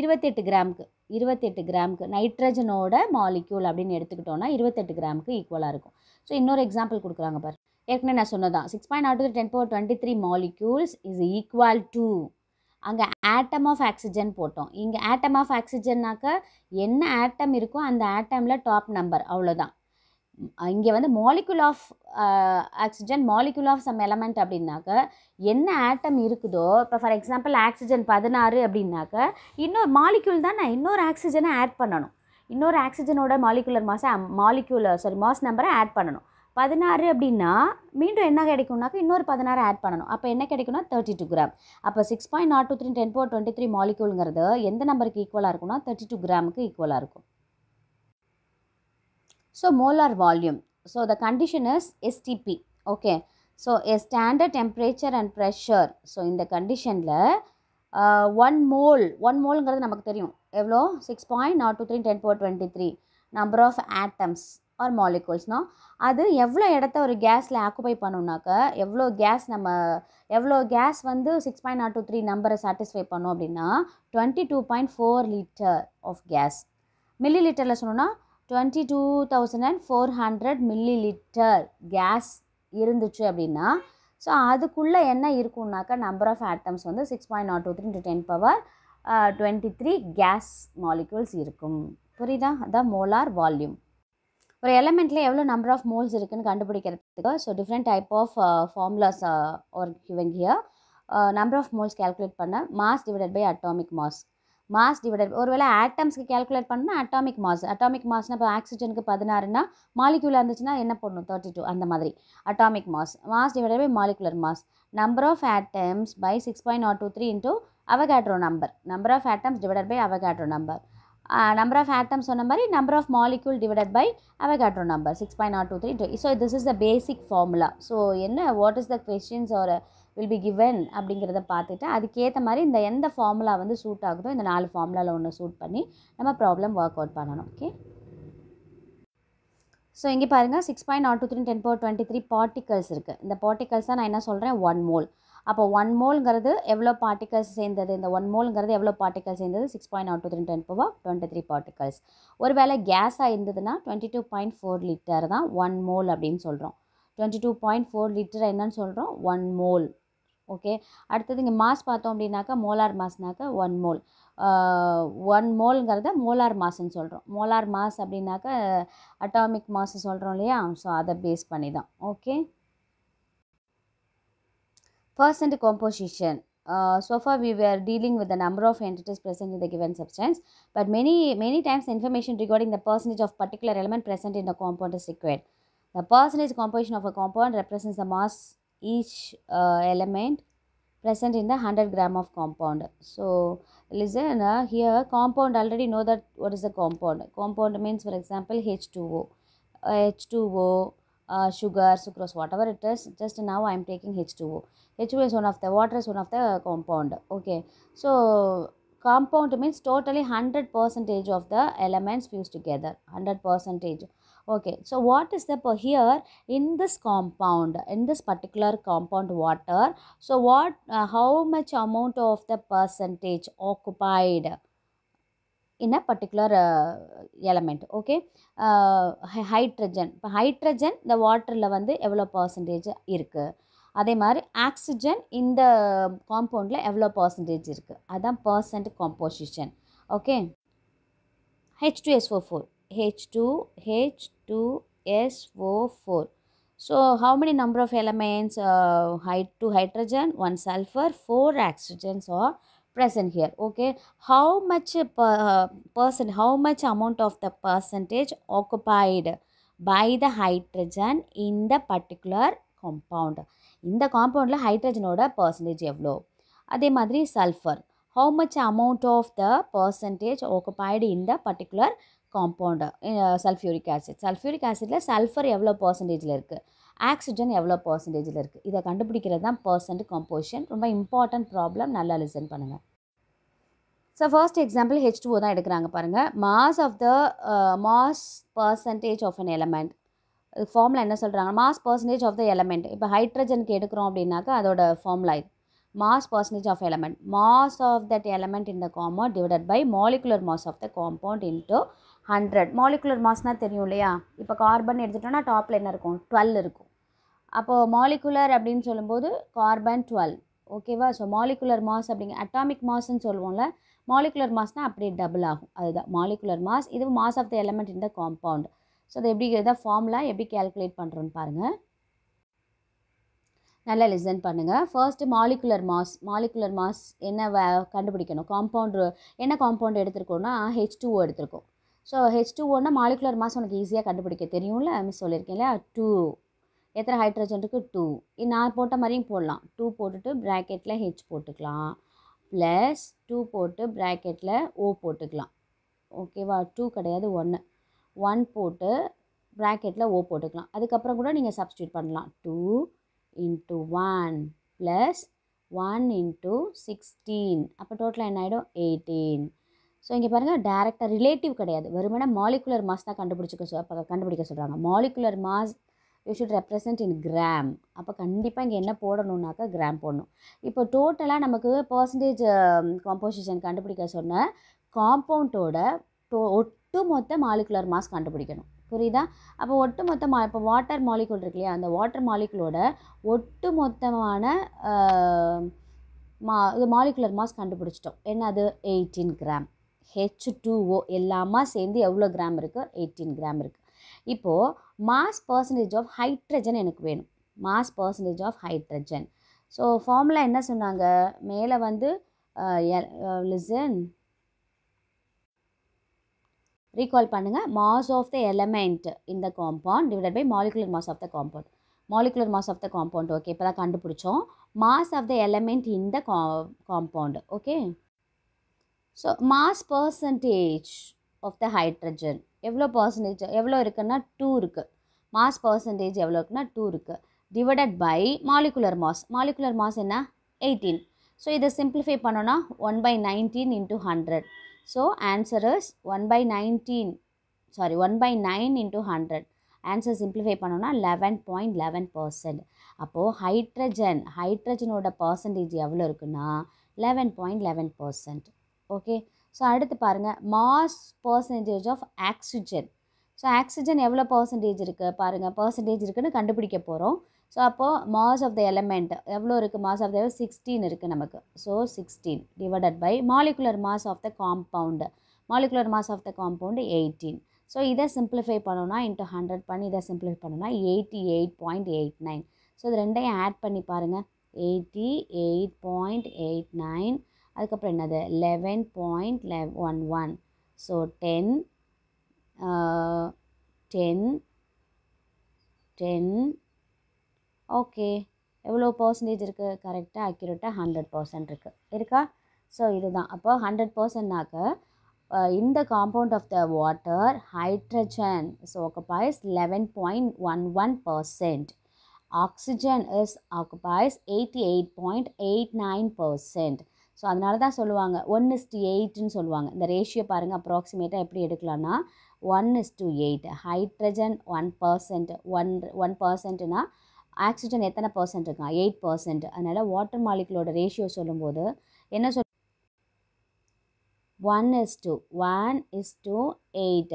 இருபத்தெட்டு கிராமுக்கு இருபத்தெட்டு கிராமுக்கு நைட்ரஜனோட மாலிக்யூல் அப்படின்னு எடுத்துக்கிட்டோன்னா இருபத்தெட்டு கிராமுக்கு ஈக்குவலாக இருக்கும் ஸோ இன்னொரு எக்ஸாம்பிள் கொடுக்குறாங்க பார் ஏற்கனவே நான் சொன்னதான் six point nought two ten four twenty three molecules is equal to அங்கே ஆட்டம் ஆஃப் ஆக்சிஜன் போட்டோம் இங்கே ஆட்டம் ஆஃப் ஆக்சிஜன்னாக்க என்ன ஆட்டம் இருக்கோ அந்த ஆட்டமில் டாப் நம்பர் அவ்வளோதான் இங்கே வந்து molecule of oxygen molecule of some element அப்படின்னாக்க என்ன ஆட்டம் இருக்குதோ இப்போ ஃபார் எக்ஸாம்பிள் ஆக்சிஜன் பதினாறு அப்படின்னாக்க இன்னொரு மாலிகுல் தான் நான் இன்னொரு ஆக்சிஜனை ஆட் பண்ணணும் இன்னொரு ஆக்சிஜனோட molecular mass molecular sorry mass நம்பரை ஆட் பண்ணணும் பதினாறு அப்படின்னா மீண்டும் என்ன கிடைக்குன்னாக்கா இன்னொரு பதினாறு ஆட் பண்ணணும் அப்போ என்ன கிடைக்கும்னா தேர்ட்டி டூ கிராம் அப்போ six point nought two three ten four twenty three மாலிகூலுங்கிறது எந்த நம்பருக்கு ஈக்குவலாக இருக்கும்னா தேர்ட்டி டூ கிராமுக்கு ஈக்குவலாக இருக்கும் so molar volume. So the condition is STP. Okay. So a standard temperature and pressure. So in the condition la, uh, 1 mole, நமக்கு தெரியும் எவ்வளோ six point nought two three ten four twenty three number of atoms or மாலிகூல்ஸ்னா அது எவ்வளோ இடத்த ஒரு கேஸில் ஆக்குபை பண்ணுனாக்க எவ்வளோ கேஸ் நம்ம எவ்வளோ கேஸ் வந்து six point nought two three நம்பரை சாட்டிஸ்ஃபை பண்ணோம் அப்படின்னா twenty two point four litre of gas மில்லி லிட்டரில் சொன்னோன்னா twenty two thousand and four hundred millilitre gas இருந்துச்சு அப்படின்னா ஸோ அதுக்குள்ளே என்ன இருக்கும்னாக்க நம்பர் ஆஃப் ஆட்டம்ஸ் வந்து six point nought two three into ten power twenty three gas molecules இருக்கும் புரியுதா அதான் மோலார் வால்யூம் ஒரு எலமெண்ட்டில் எவ்வளோ நம்பர் ஆஃப் மோல்ஸ் இருக்குதுன்னு கண்டுபிடிக்கிறதுக்கு so different type of formulas ஒரு given here number of moles calculate பண்ண mass divided by atomic mass mass divided ஒருவேளை ஆட்டம்ஸ்க்கு கேல்குலேட் பண்ணால் அட்டாமிக் மாஸ் அட்டாமிக் மாஸ்னால் இப்போ ஆக்சிஜனுக்கு பதினாறுனா மாலிகுலர் இருந்துச்சுன்னா என்ன பண்ணணும் தேர்ட்டி டூ அந்த மாதிரி atomic mass mass divide by molecular mass number of atoms by six point nought two three into Avogadro number number of atoms divide by Avogadro number number of atoms சொன்ன மாதிரி number of molecule divide by Avogadro number six point nought two three so this is the basic formula so என்ன வாட் இஸ் த கொஷின்ஸ் ஒரு வில் பி கிவன் அப்படிங்கிறத பார்த்துட்டு அதுக்கேற்ற மாதிரி இந்த எந்த ஃபார்முலா வந்து சூட் ஆகுதோ இந்த நாலு ஃபார்முலாவில் ஒன்று சூட் பண்ணி நம்ம ப்ராப்ளம் ஒர்க் அவுட் பண்ணணும் ஓகே ஸோ இங்கே பாருங்கள் six point nought two three ten போர் டுவெண்ட்டி த்ரீ பார்ட்டிகல்ஸ் இருக்குது இந்த பார்ட்டிகல்ஸ் தான் நான் என்ன சொல்கிறேன் ஒன் மோல் அப்போ ஒன் மோல்ங்கிறது எவ்வளோ பார்ட்டிகல்ஸ் சேர்ந்தது இந்த ஒன் மோல்ங்கிறது எவ்வளோ பார்ட்டிகல்ஸ் சேர்ந்தது six point nought two three ten power twenty three particles ஒரு வேளை கேஸாக இருந்ததுன்னா twenty two point four litre தான் ஒன் மோல் அப்படின்னு சொல்கிறோம் twenty two point four litre என்னன்னு சொல்கிறோம் ஒன் மோல் ஓகே அடுத்தது இங்கே மாஸ் பார்த்தோம் அப்படின்னாக்கா மோலார் மாஸ்னாக்க ஒன் மோல் ஒன் மோல்ங்கிறத மோலார் மாஸ்ன்னு சொல்கிறோம் மோலார் மாஸ் அப்படின்னாக்க அட்டாமிக் மாஸ் சொல்கிறோம் இல்லையா ஸோ அதை பேஸ் பண்ணி தான் okay percent composition so far we are dealing with the number of entities present இந்த given substance but many many times information regarding the percentage of particular element present இந்த compound is required the percentage composition of a compound represents the mass each uh, element present in the 100 gram of compound so listen uh, here compound already know that what is the compound compound means for example h2o uh, h2o uh, sugar, sucrose, whatever it is. Just now I am taking H2O. H2O is one of the water is one of the compound. Okay, so compound means totally hundred percentage of the elements fused together. Hundred percentage. Okay, so what is the here in this compound, in this particular compound water? So what, uh, how much amount of the percentage occupied? in a particular uh, element okay uh, hydrogen இப்போ ஹைட்ரஜன் இந்த வாட்டரில் வந்து எவ்வளோ பர்சன்டேஜ் இருக்குது அதே மாதிரி ஆக்சிஜன் இந்த காம்பவுண்டில் எவ்வளோ பர்சன்டேஜ் இருக்குது அதுதான் percent composition okay H two SO four H two H 2SO4. So how many number of elements, uh, two hydrogen, one sulfur, four oxygens are present here. Okay, how much per, percent, how much amount of the percentage occupied by the hydrogen in the particular compound. In the compound, இந்த percentage of low. எவ்வளோ அதே மாதிரி sulfur. How much amount of the percentage occupied in the particular compound sulphuric acid sulphuric ஆசிட்டில் சல்ஃபர் எவ்வளோ பர்சன்டேஜில் இருக்குது ஆக்சிஜன் எவ்வளோ பர்சன்டேஜில் இருக்குது இதை கண்டுபிடிக்கிறது தான் பர்சன்ட் கம்போசிஷன் ரொம்ப இம்பார்ட்டன்ட் ப்ராப்ளம் நல்லா லிசன் பண்ணுங்கள் so first example H two தான் எடுக்கிறாங்க பாருங்கள் mass of the mass percentage of an element formula என்ன சொல்கிறாங்க mass percentage of the element இப்போ ஹைட்ரஜனுக்கு எடுக்கிறோம் அப்படின்னாக்கா அதோட ஃபார்முலா இது mass percentage of element mass of that element in the compound divided by molecular mass of the compound into hundred molecular மாஸ்னால் தெரியும் இல்லையா இப்போ கார்பன் எடுத்துட்டோன்னா டாப்பில் என்ன இருக்கும் டுவெல் இருக்கும் அப்போது மாலிகுலர் அப்படின்னு சொல்லும்போது கார்பன் டுவெல் ஓகேவா ஸோ மாலிகுலர் மாஸ் அப்படிங்க அட்டாமிக் மாஸ்ன்னு சொல்லுவோம்ல மாலிகுலர் மாஸ்னால் அப்படியே டபுள் ஆகும் அதுதான் மாலிகுலர் மாஸ் இது மாஸ் ஆஃப் த எலமெண்ட் இந்த காம்பவுண்ட் ஸோ அது எப்படி இதை ஃபார்முலா எப்படி கேல்குலேட் பண்ணுறோன்னு பாருங்கள் நல்லா லிசன் பண்ணுங்கள் first molecular mass molecular mass என்ன கண்டுபிடிக்கணும் காம்பவுண்டு என்ன காம்பவுண்ட் எடுத்துருக்கோன்னா ஹெச் டூ எடுத்திருக்கோம் ஸோ ஹெச் டூ ஒன்னா மாலிகுலர் மாஸ் உனக்கு ஈஸியாக கண்டுபிடிக்க தெரியும்ல மிஸ் சொல்லியிருக்கேன் இல்லையா டூ எத்தனை ஹைட்ரஜன் இருக்குது டூ நான் போட்ட மாதிரியும் போடலாம் டூ போட்டுட்டு ப்ராக்கெட்டில் ஹெச் போட்டுக்கலாம் ப்ளஸ் டூ போட்டு ப்ராக்கெட்டில் ஓ போட்டுக்கலாம் ஓகேவா டூ கிடையாது ஒன்று ஒன் போட்டு ப்ராக்கெட்டில் ஓ போட்டுக்கலாம் அதுக்கப்புறம் கூட நீங்கள் சப்ஸ்டியூட் பண்ணலாம் two into one plus one into sixteen அப்போ டோட்டலாக என்ன ஆகிடும் எயிட்டீன் ஸோ இங்கே பாருங்கள் டேரெக்டாக ரிலேட்டிவ் கிடையாது வெறுமனே மாலிகுலர் மாஸ் தான் கண்டுபிடிச்சிக்க சொ கண்டுபிடிக்க சொல்கிறாங்க molecular mass you should represent in gram அப்போ கண்டிப்பாக இங்கே என்ன போடணுன்னாக்கா கிராம் போடணும் இப்போ டோட்டலாக நமக்கு பர்சன்டேஜ் காம்போசிஷன் கண்டுபிடிக்க சொன்ன காம்பவுண்டோட டோ ஒட்டு மொத்த மாலிகுலர் மாஸ் கண்டுபிடிக்கணும் புரியுதா அப்போ ஒட்டு மொத்த மா இப்போ வாட்டர் மாலிகுல் இருக்கு இல்லையா அந்த வாட்டர் மாலிகுலோட ஒட்டு மொத்தமான மா இது மாலிகுலர் மாஸ் கண்டுபிடிச்சிட்டோம் என்ன அது eighteen gram H two O எல்லாமா சேர்ந்து எவ்வளோ கிராம் இருக்குது எயிட்டீன் கிராம் இருக்குது இப்போது மாஸ் பர்சன்டேஜ் ஆஃப் ஹைட்ரஜன் எனக்கு வேணும் mass percentage of hydrogen so formula என்ன சொன்னாங்க மேலே வந்து லிசன் ரீகால் பண்ணுங்கள் மாஸ் ஆஃப் த எலமெண்ட் இந்த compound divided by molecular mass of the compound molecular mass of the compound okay இப்போ தான் கண்டுபிடிச்சோம் மாஸ் ஆஃப் த எலமெண்ட் இந்த கா compound okay so mass percentage of the hydrogen எவ்வளோ பர்சன்டேஜ் எவ்வளோ இருக்குன்னா டூ இருக்குது மாஸ் பர்சன்டேஜ் எவ்வளோ இருக்குன்னா டூ இருக்குது divided by molecular mass molecular mass என்ன எயிட்டீன் ஸோ இதை சிம்பிளிஃபை பண்ணோன்னா one by nineteen into hundred so answer is one by nineteen sorry one by nine into hundred answer simplify பண்ணோன்னா லெவன் பாயிண்ட் லெவன் பர்சன்ட் அப்போது ஹைட்ரஜன் ஹைட்ரஜனோட பர்சன்டேஜ் எவ்வளோ இருக்குன்னா eleven point eleven percent okay so அடுத்து பாருங்கள் mass percentage of oxygen so oxygen எவ்வளோ பர்சன்டேஜ் இருக்குது பாருங்கள் பர்சன்டேஜ் இருக்குதுன்னு கண்டுபிடிக்க போகிறோம் ஸோ அப்போது மாஸ் ஆஃப் த எலமெண்ட் எவ்வளோ இருக்குது மாஸ் ஆஃப் த சிக்ஸ்டீன் இருக்குது நமக்கு so sixteen divided by molecular mass of the compound molecular mass of the compound eighteen so இதை சிம்பிளிஃபை பண்ணோம்னா இன்ட்டு ஹண்ட்ரட் பண்ணி இதை சிம்பிளிஃபை பண்ணோன்னா eighty eight point eight nine so இது ரெண்டையும் ஆட் பண்ணி பாருங்கள் eighty eight point eight nine அதுக்கப்புறம் என்னது லெவன் பாயிண்ட் லெவ் one one so ten ten ten okay எவ்வளோ பர்சன்டேஜ் இருக்குது கரெக்டாக அக்யூரேட்டாக ஹண்ட்ரட் பர்சன்ட் இருக்குது இருக்கா ஸோ இதுதான் அப்போ ஹண்ட்ரட் பர்சன்ட்னாக்க இந்த compound of the water hydrogen is occupies eleven point one one percent oxygen is occupies eighty eight point eight nine percent so அதனால தான் சொல்லுவாங்க ஒன் இஸ் டு எயிட்னு சொல்லுவாங்க இந்த ரேஷியோ பாருங்கள் அப்ராக்சிமேட்டாக எப்படி எடுக்கலாம்னா one is to eight hydrogen one percent one one பர்சன்ட்னா ஆக்சிஜன் எத்தனை பர்சன்ட் இருக்கும் எயிட் பர்சன்ட் அதனால் வாட்டர் மாலிகுலோட ரேஷியோ சொல்லும்போது என்ன சொல் one is to one is to eight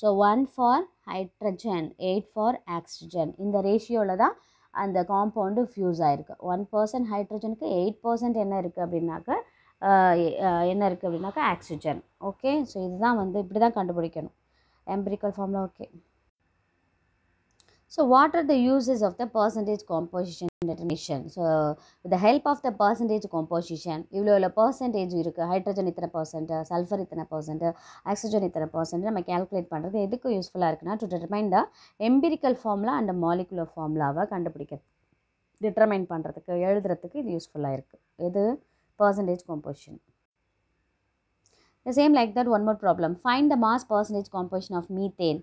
so one for hydrogen eight for oxygen இந்த ரேஷியோவில் தான் அந்த காம்பவுண்டு ஃப்யூஸ் ஆகிருக்கு ஒன் பர்சன்ட் ஹைட்ரஜனுக்கு எயிட் பர்சன்ட் என்ன இருக்குது அப்படின்னாக்கா என்ன இருக்குது அப்படின்னாக்கா ஆக்சிஜன் ஓகே ஸோ இதுதான் வந்து இப்படி தான் கண்டுபிடிக்கணும் எம்பிரிக்கல் ஃபார்மில் okay So what are the uses of the percentage composition determination? So with the help of the percentage composition, இவ்வளோ இவ்வளோ பர்சன்டேஜ் இருக்குது ஹைட்ரஜன் இத்தனை பர்சன்ட் சல்ஃபர் இத்தனை பர்சன்ட் ஆக்சிஜன் இத்தனை பர்சன்ட் நம்ம கேல்குலேட் பண்ணுறது எதுக்கு யூஸ்ஃபுல்லாக இருக்குன்னா to determine the empirical formula and molecular ஃபார்முலாவை கண்டுபிடிக்க டிட்டர்மைன் பண்ணுறதுக்கு எழுதுறதுக்கு இது யூஸ்ஃபுல்லாக இருக்குது இது percentage composition. The same like that one more problem. Find the mass percentage composition of methane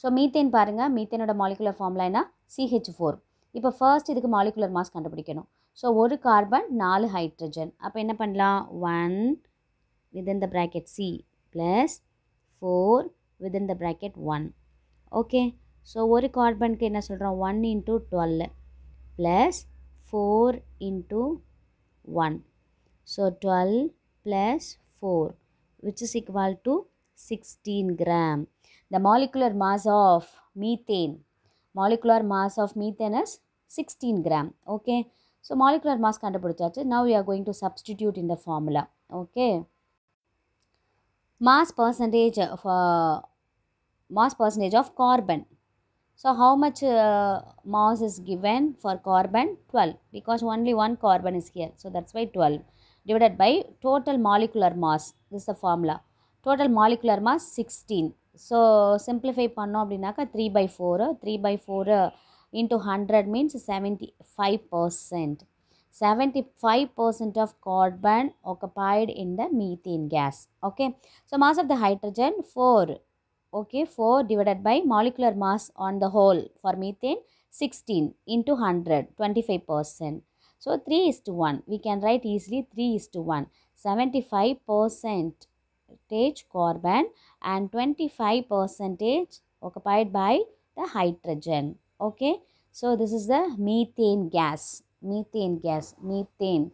so methane பாருங்கள் மீத்தேனோட மாலிகுலர் ஃபார்ம்லாம் என்ன சிஹெச் ஃபோர் இப்போ ஃபர்ஸ்ட் இதுக்கு மாலிகுலர் மாஸ் கண்டுபிடிக்கணும் ஸோ ஒரு கார்பன் நாலு ஹைட்ரஜன் அப்போ என்ன பண்ணலாம் one within the bracket C plus four within the bracket one okay so ஒரு கார்பனுக்கு என்ன சொல்கிறோம் one into twelve plus four into one so twelve plus four which is equal to sixteen gram The molecular mass of methane, molecular mass of methane is 16 gram. Okay. So, molecular mass கண்டுபிடிச்சாச்சு. Now, we are going to substitute in the formula. Okay. Mass percentage of, uh, mass percentage of carbon. So, how much uh, mass is given for carbon? 12 because only one carbon is here. So, that's why 12 divided by total molecular mass. This is the formula. Total molecular mass 16. So simplify, பண்ணோம் அப்படின்னாக்கா three by four three by four into hundred means seventy five seventy five percent. Five percent occupied in the methane gas. Okay. So, mass of the hydrogen 4. Okay, 4 divided by molecular mass on the whole for methane 16 into 100, 25 percent. So, 3 is to 1. We can write easily 3 is to 1. 75 percent percentage carbon and 25 percentage occupied by the hydrogen. Okay. So, this is the methane gas. Methane gas. Methane.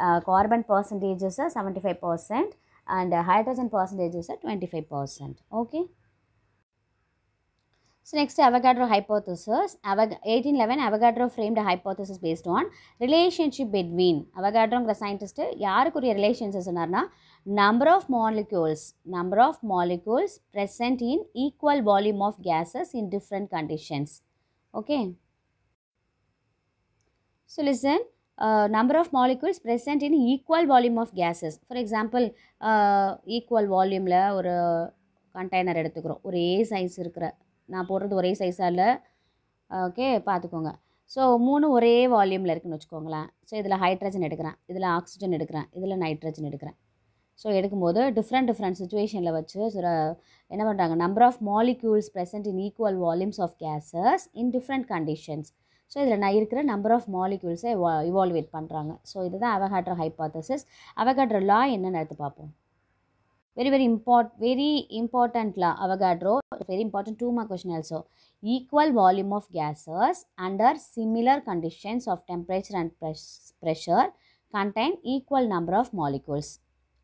Uh, carbon percentage is 75 percent and hydrogen percentage is 25 percent. Okay. So next Avogadro hypothesis. Avog 1811 Avogadro framed a hypothesis based on relationship between Avogadroங்கிற சயின்டிஸ்ட்டு யாருக்குரிய ரிலேஷன்ஸ் சொன்னார்னா number of molecules number of molecules present in equal volume of gases in different conditions okay so listen number of molecules present in equal volume of gases for example uh, equal volumeல ஒரு கண்டெய்னர் எடுத்துக்கிறோம் ஒரு ஏ சைஸ் இருக்கிற நான் போடுறது ஒரே சைஸாக இல்லை ஓகே பார்த்துக்கோங்க ஸோ மூணு ஒரே வால்யூமில் இருக்குதுன்னு வச்சுக்கோங்களேன் ஸோ இதில் ஹைட்ரஜன் எடுக்கிறேன் இதில் ஆக்சிஜன் எடுக்கிறேன் இதில் நைட்ரஜன் எடுக்கிறேன் ஸோ எடுக்கும்போது டிஃப்ரெண்ட் டிஃப்ரெண்ட் சுச்சுவேஷனில் வச்சு என்ன பண்ணுறாங்க number of molecules present in equal volumes of gases in different conditions so இதில் நான் இருக்கிற நம்பர் ஆஃப் மாலிக்யூல்ஸை இவால்வேட் பண்ணுறாங்க ஸோ இதுதான் அவகாட்ரோ ஹைப்பாத்தசிஸ் அவகாட்ரோ லா என்னென்னு எடுத்து பார்ப்போம் very very import very important law Avogadro very important two mark question also. Equal volume of gases under similar conditions of temperature and pres pressure contain equal number of molecules.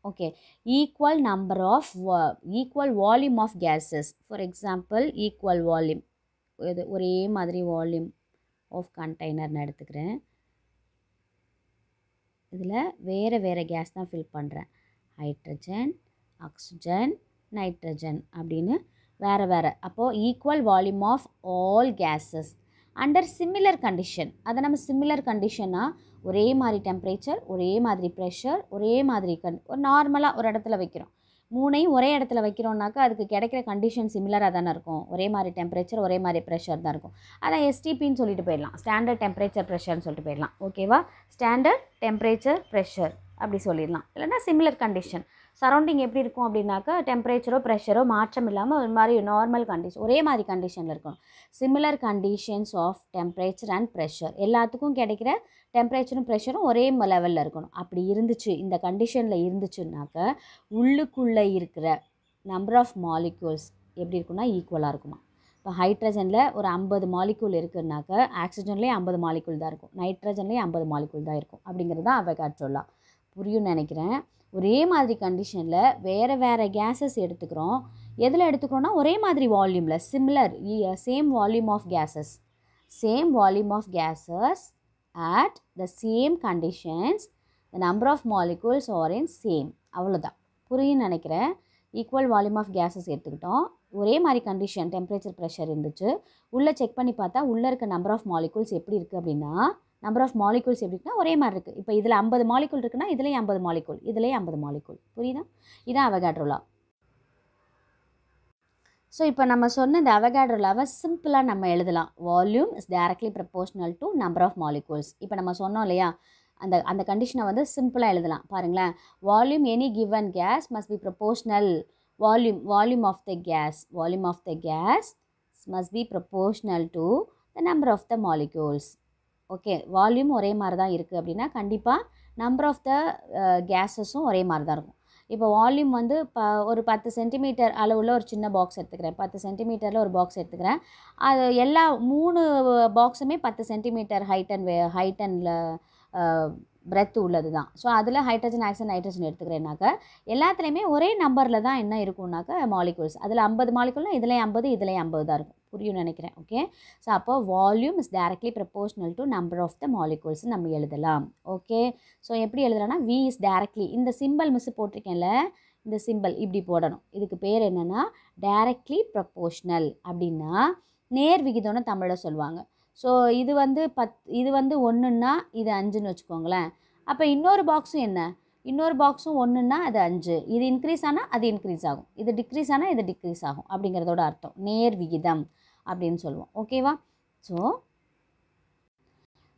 Okay, equal number of, uh, equal volume of gases. For example, equal volume. ஒரே மாதிரி வால்யூம் ஆஃப் கண்டெய்னர்னு எடுத்துக்கிறேன் இதில் வேறு வேறு கேஸ் தான் ஃபில் பண்ணுறேன் ஹைட்ரஜன் ஆக்சிஜன் நைட்ரஜன் அப்படின்னு வேறு வேறு அப்போது equal volume of all gases under similar condition அதை நம்ம சிமிலர் கண்டிஷனாக ஒரே மாதிரி டெம்பரேச்சர் ஒரே மாதிரி ப்ரெஷர் ஒரே மாதிரி கண் ஒரு நார்மலாக ஒரு இடத்துல வைக்கிறோம் மூணையும் ஒரே இடத்துல வைக்கிறோம்னாக்கா அதுக்கு கிடைக்கிற கண்டிஷன் சிமிலராக தானே இருக்கும் ஒரே மாதிரி டெம்பரேச்சர் ஒரே மாதிரி ப்ரெஷர் தான் இருக்கும் அதான் எஸ்டிபின்னு சொல்லிட்டு போயிடலாம் ஸ்டாண்டர்ட் டெம்பரேச்சர் ப்ரெஷர்னு சொல்லிட்டு போயிடலாம் ஓகேவா ஸ்டாண்டர்ட் டெம்பரேச்சர் ப்ரெஷர் அப்படி சொல்லிடலாம் இல்லைன்னா சிமிலர் கண்டிஷன் சரௌண்டிங் எப்படி இருக்கும் அப்படின்னாக்கா டெம்பரேச்சரோ ப்ரெஷரோ மாற்றம் இல்லாமல் ஒரு மாதிரி நார்மல் கண்டிஷன் ஒரே மாதிரி கண்டிஷனில் இருக்கணும் similar conditions of temperature and pressure எல்லாத்துக்கும் கிடைக்கிற டெம்பரேச்சரும் ப்ரெஷரும் ஒரே லெவலில் இருக்கணும் அப்படி இருந்துச்சு இந்த கண்டிஷனில் இருந்துச்சுன்னாக்க உள்ளுக்குள்ளே இருக்கிற நம்பர் ஆஃப் மாலிக்யூல்ஸ் எப்படி இருக்குன்னா ஈக்குவலாக இருக்குமா இப்போ ஹைட்ரஜனில் ஒரு ஐம்பது மாலிக்யூல் இருக்குனாக்க ஆக்சிஜன்லேயே ஐம்பது மாலிக்யூல் தான் இருக்கும் நைட்ரஜன்லேயே ஐம்பது மாலிக்யூல் தான் இருக்கும் அப்படிங்கிறது தான் அவகாட்ரோலாம் புரியும் நினைக்கிறேன் ஒரே மாதிரி கண்டிஷனில் வேறு வேறு கேஸஸ் எடுத்துக்கிறோம் எதில் எடுத்துக்கிறோன்னா ஒரே மாதிரி வால்யூமில் similar same volume of gases same volume of gases at the same conditions the number of molecules are in same அவ்வளோதான் புரியுன்னு நினைக்கிறேன் ஈக்குவல் வால்யூம் ஆஃப் கேஸஸ் எடுத்துக்கிட்டோம் ஒரே மாதிரி கண்டிஷன் டெம்பரேச்சர் ப்ரெஷர் இருந்துச்சு உள்ளே செக் பண்ணி பார்த்தா உள்ளே இருக்க நம்பர் ஆஃப் மாலிகூல்ஸ் எப்படி இருக்குது அப்படின்னா நம்பர் ஆஃப் மாலிகூல்ஸ் எப்படின்னா ஒரே மாதிரி இருக்குது இப்போ இதில் ஐம்பது மாலிகூல் இருக்குன்னா இதுலேயே ஐம்பது மாலிகூல் இதுலேயே ஐம்பது மாலிகூல் புரியுதா இதான் அவகாட்ரோலா ஸோ இப்போ நம்ம சொன்ன இந்த அவகாட்ரோலாவை சிம்பிளாக நம்ம எழுதலாம் volume is directly proportional to number of molecules இப்போ நம்ம சொன்னோம் இல்லையா அந்த அந்த கண்டிஷனை வந்து சிம்பிளாக எழுதலாம் பாருங்களேன் volume any given gas must be proportional volume volume of the gas volume of the gas must be proportional to the number of the molecules okay volume ஒரே மாதிரி தான் இருக்குது அப்படின்னா கண்டிப்பாக நம்பர் ஆஃப் த கேஸஸும் ஒரே மாதிரி தான் இருக்கும் இப்போ வால்யூம் வந்து இப்போ ஒரு பத்து சென்டிமீட்டர் அளவுள்ள ஒரு சின்ன பாக்ஸ் எடுத்துக்கிறேன் பத்து சென்டிமீட்டரில் ஒரு பாக்ஸ் எடுத்துக்கிறேன் அது எல்லா மூணு பாக்ஸுமே பத்து centimetre height and way height அண்டில் பிரெத் உள்ளது தான் ஸோ அதில் ஹைட்ரஜன் ஆக்சிஜன் நைட்ரஜன் எடுத்துக்கிறேன்னாக்க எல்லாத்துலேயுமே ஒரே நம்பரில் தான் என்ன இருக்கும்னாக்க மாலிகூல்ஸ் அதில் ஐம்பது மாலிகூல்னால் இதில் ஐம்பது இதில் ஐம்பது தான் இருக்கும் புரியும் நினைக்கிறேன் ஓகே ஸோ அப்போ volume is directly proportional to number of the molecules நம்ம எழுதலாம் ஓகே ஸோ எப்படி எழுதலாம்னா வி இஸ் டேரக்ட்லி இந்த சிம்பிள் மிஸ் போட்டிருக்கேன்ல இந்த சிம்பிள் இப்படி போடணும் இதுக்கு பேர் என்னென்னா டேரக்ட்லி ப்ரப்போர்ஷனல் அப்படின்னா நேர் விகிதம்னு தமிழை சொல்லுவாங்க ஸோ இது வந்து பத் இது வந்து ஒன்றுன்னா இது அஞ்சுன்னு வச்சுக்கோங்களேன் அப்போ இன்னொரு பாக்ஸும் என்ன இன்னொரு பாக்ஸும் ஒன்றுனா அது அஞ்சு இது இன்க்ரீஸ் ஆனால் அது இன்க்ரீஸ் ஆகும் இது டிக்ரீஸ் ஆனால் இது டிக்ரீஸ் ஆகும் அப்படிங்கிறதோட அர்த்தம் நேர் விகிதம் அப்படின்னு சொல்லுவோம் ஓகேவா ஸோ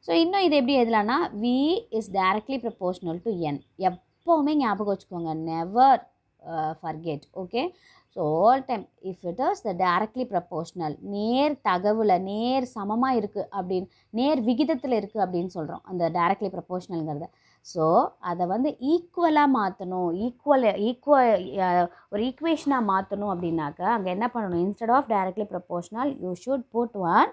ஸோ இன்னும் இது எப்படி எழுதலாம்னா V is directly proportional to N எப்போவுமே ஞாபகம் வச்சுக்கோங்க never forget okay so all time if it is the directly proportional நேர் தகவில் நேர் சமமாக இருக்குது அப்படின்னு நேர் விகிதத்தில் இருக்குது அப்படின்னு சொல்கிறோம் அந்த டேரக்ட்லி ப்ரப்போர்ஷ்னலுங்கிறத ஸோ அதை வந்து ஈக்குவலாக மாற்றணும் ஈக்குவல் ஈக்குவல் ஒரு ஈக்குவேஷனாக மாற்றணும் அப்படின்னாக்கா அங்கே என்ன பண்ணணும் instead of directly proportional you should put one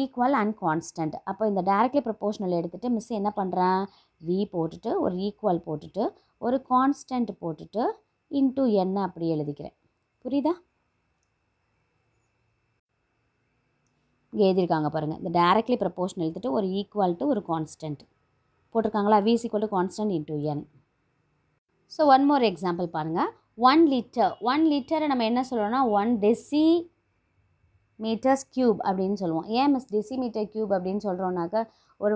equal and constant அப்போ இந்த டைரக்ட்லி ப்ரொபோஷனல் எடுத்துகிட்டு மிஸ் என்ன பண்ணுறேன் வி போட்டுட்டு ஒரு ஈக்குவல் போட்டுட்டு ஒரு கான்ஸ்டன்ட் போட்டுட்டு இன்டூ என்ன அப்படி எழுதிக்கிறேன் புரியுதா எழுதியிருக்காங்க பாருங்கள் இந்த டைரக்ட்லி ப்ரப்போஷன் எழுதிட்டு ஒரு ஈக்குவல் டு ஒரு கான்ஸ்டன்ட் போட்டிருக்காங்களா V equal to constant into N so one more example பாருங்கள் ஒன் லிட்டர் ஒன் லிட்டரை நம்ம என்ன சொல்லுவோம்னா ஒன் டெசி மீட்டர்ஸ் க்யூப் அப்படின்னு சொல்லுவோம் ஏன் மிஸ் டெசி மீட்டர் க்யூப் அப்படின்னு சொல்கிறோம்னாக்கா ஒரு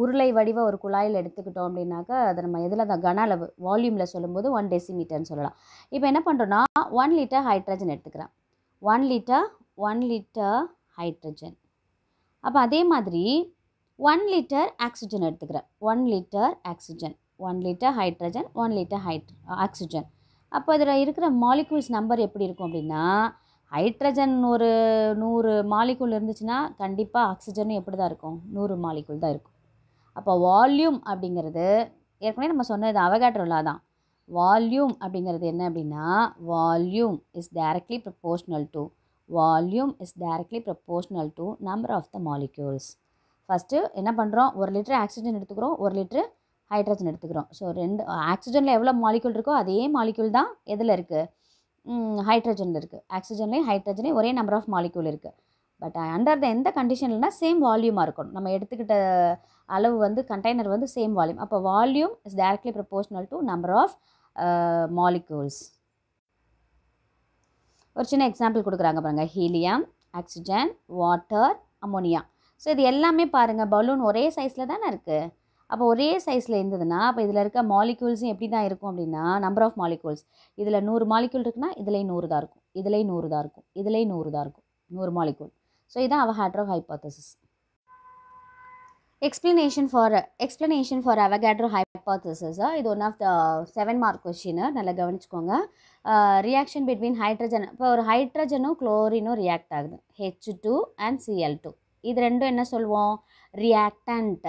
உருளை வடிவ ஒரு குழாயில் எடுத்துக்கிட்டோம் அப்படின்னாக்கா அதை நம்ம எதில் தான் கன அளவு வால்யூமில் சொல்லும்போது ஒன் டெசி மீட்டர்னு சொல்லலாம் இப்போ என்ன பண்ணுறோன்னா ஒன் லிட்டர் ஹைட்ரஜன் எடுத்துக்கிறேன் one litre one litre hydrogen அப்போ அதே மாதிரி ஒன் லிட்டர் ஆக்சிஜன் எடுத்துக்கிறேன் one litre oxygen one litre hydrogen one litre ஹைட் ஆக்சிஜன் அப்போ இதில் இருக்கிற மாலிகூல்ஸ் நம்பர் எப்படி இருக்கும் அப்படின்னா ஹைட்ரஜன் ஒரு நூறு மாலிகூல் இருந்துச்சுன்னா கண்டிப்பாக ஆக்சிஜனும் எப்படி தான் இருக்கும் நூறு மாலிகூல் தான் இருக்கும் அப்போ வால்யூம் அப்படிங்கிறது ஏற்கனவே நம்ம சொன்னது அவகாட்ரோலா தான் வால்யூம் அப்படிங்கிறது என்ன அப்படின்னா volume is directly proportional to volume is directly proportional to number of the molecules first என்ன பண்ணுறோம் ஒரு லிட்டர் ஆக்சிஜன் எடுத்துக்கிறோம் ஒரு லிட்டரு ஹைட்ரஜன் எடுத்துக்கிறோம் ஸோ ரெண்டு ஆக்சிஜனில் எவ்வளோ மாலிக்யூல் இருக்கோ அதே மாலிக்யூல் தான் எதில் இருக்குது ஹைட்ரஜனில் இருக்குது ஆக்சிஜன்லேயும் ஹைட்ரஜனே ஒரே நம்பர் ஆஃப் மாலிக்யூல் இருக்குது பட் அண்டர் த எந்த கண்டிஷன்லனா சேம் வால்யூமாக இருக்கணும் நம்ம எடுத்துக்கிட்ட அளவு வந்து கண்டெய்னர் வந்து சேம் வால்யூம் அப்போ volume is directly proportional to number of molecules ஒரு சின்ன எக்ஸாம்பிள் கொடுக்குறாங்க பாருங்கள் helium oxygen water ammonia so இது எல்லாமே பாருங்கள் பலூன் ஒரே சைஸில் தானே இருக்குது அப்போ ஒரே சைஸில் இருந்ததுன்னா அப்போ இதில் இருக்க மாலிக்யூல்ஸும் எப்படி தான் இருக்கும் அப்படின்னா நம்பர் ஆஃப் மாலிக்யூல்ஸ் இதில் நூறு மாலிக்யூல் இருக்குன்னா இதுலேயும் நூறு தான் இருக்கும் இதுலேயும் நூறு தான் இருக்கும் இதுலேயும் நூறு தான் இருக்கும் நூறு மாலிக்யூல் ஸோ இதான் அவ hydro hypothesis explanation for explanation for Avogadro ஹைப்பாத்தசிஸா இது one of the seven mark question நல்லா கவனிச்சுக்கோங்க ரியாக்ஷன் பிட்வீன் ஹைட்ரஜன் இப்போ ஒரு ஹைட்ரஜனும் குளோரினும் ரியாக்ட் ஆகுது H two and CL two இது ரெண்டும் என்ன சொல்லுவோம் ரியாக்டன்ட்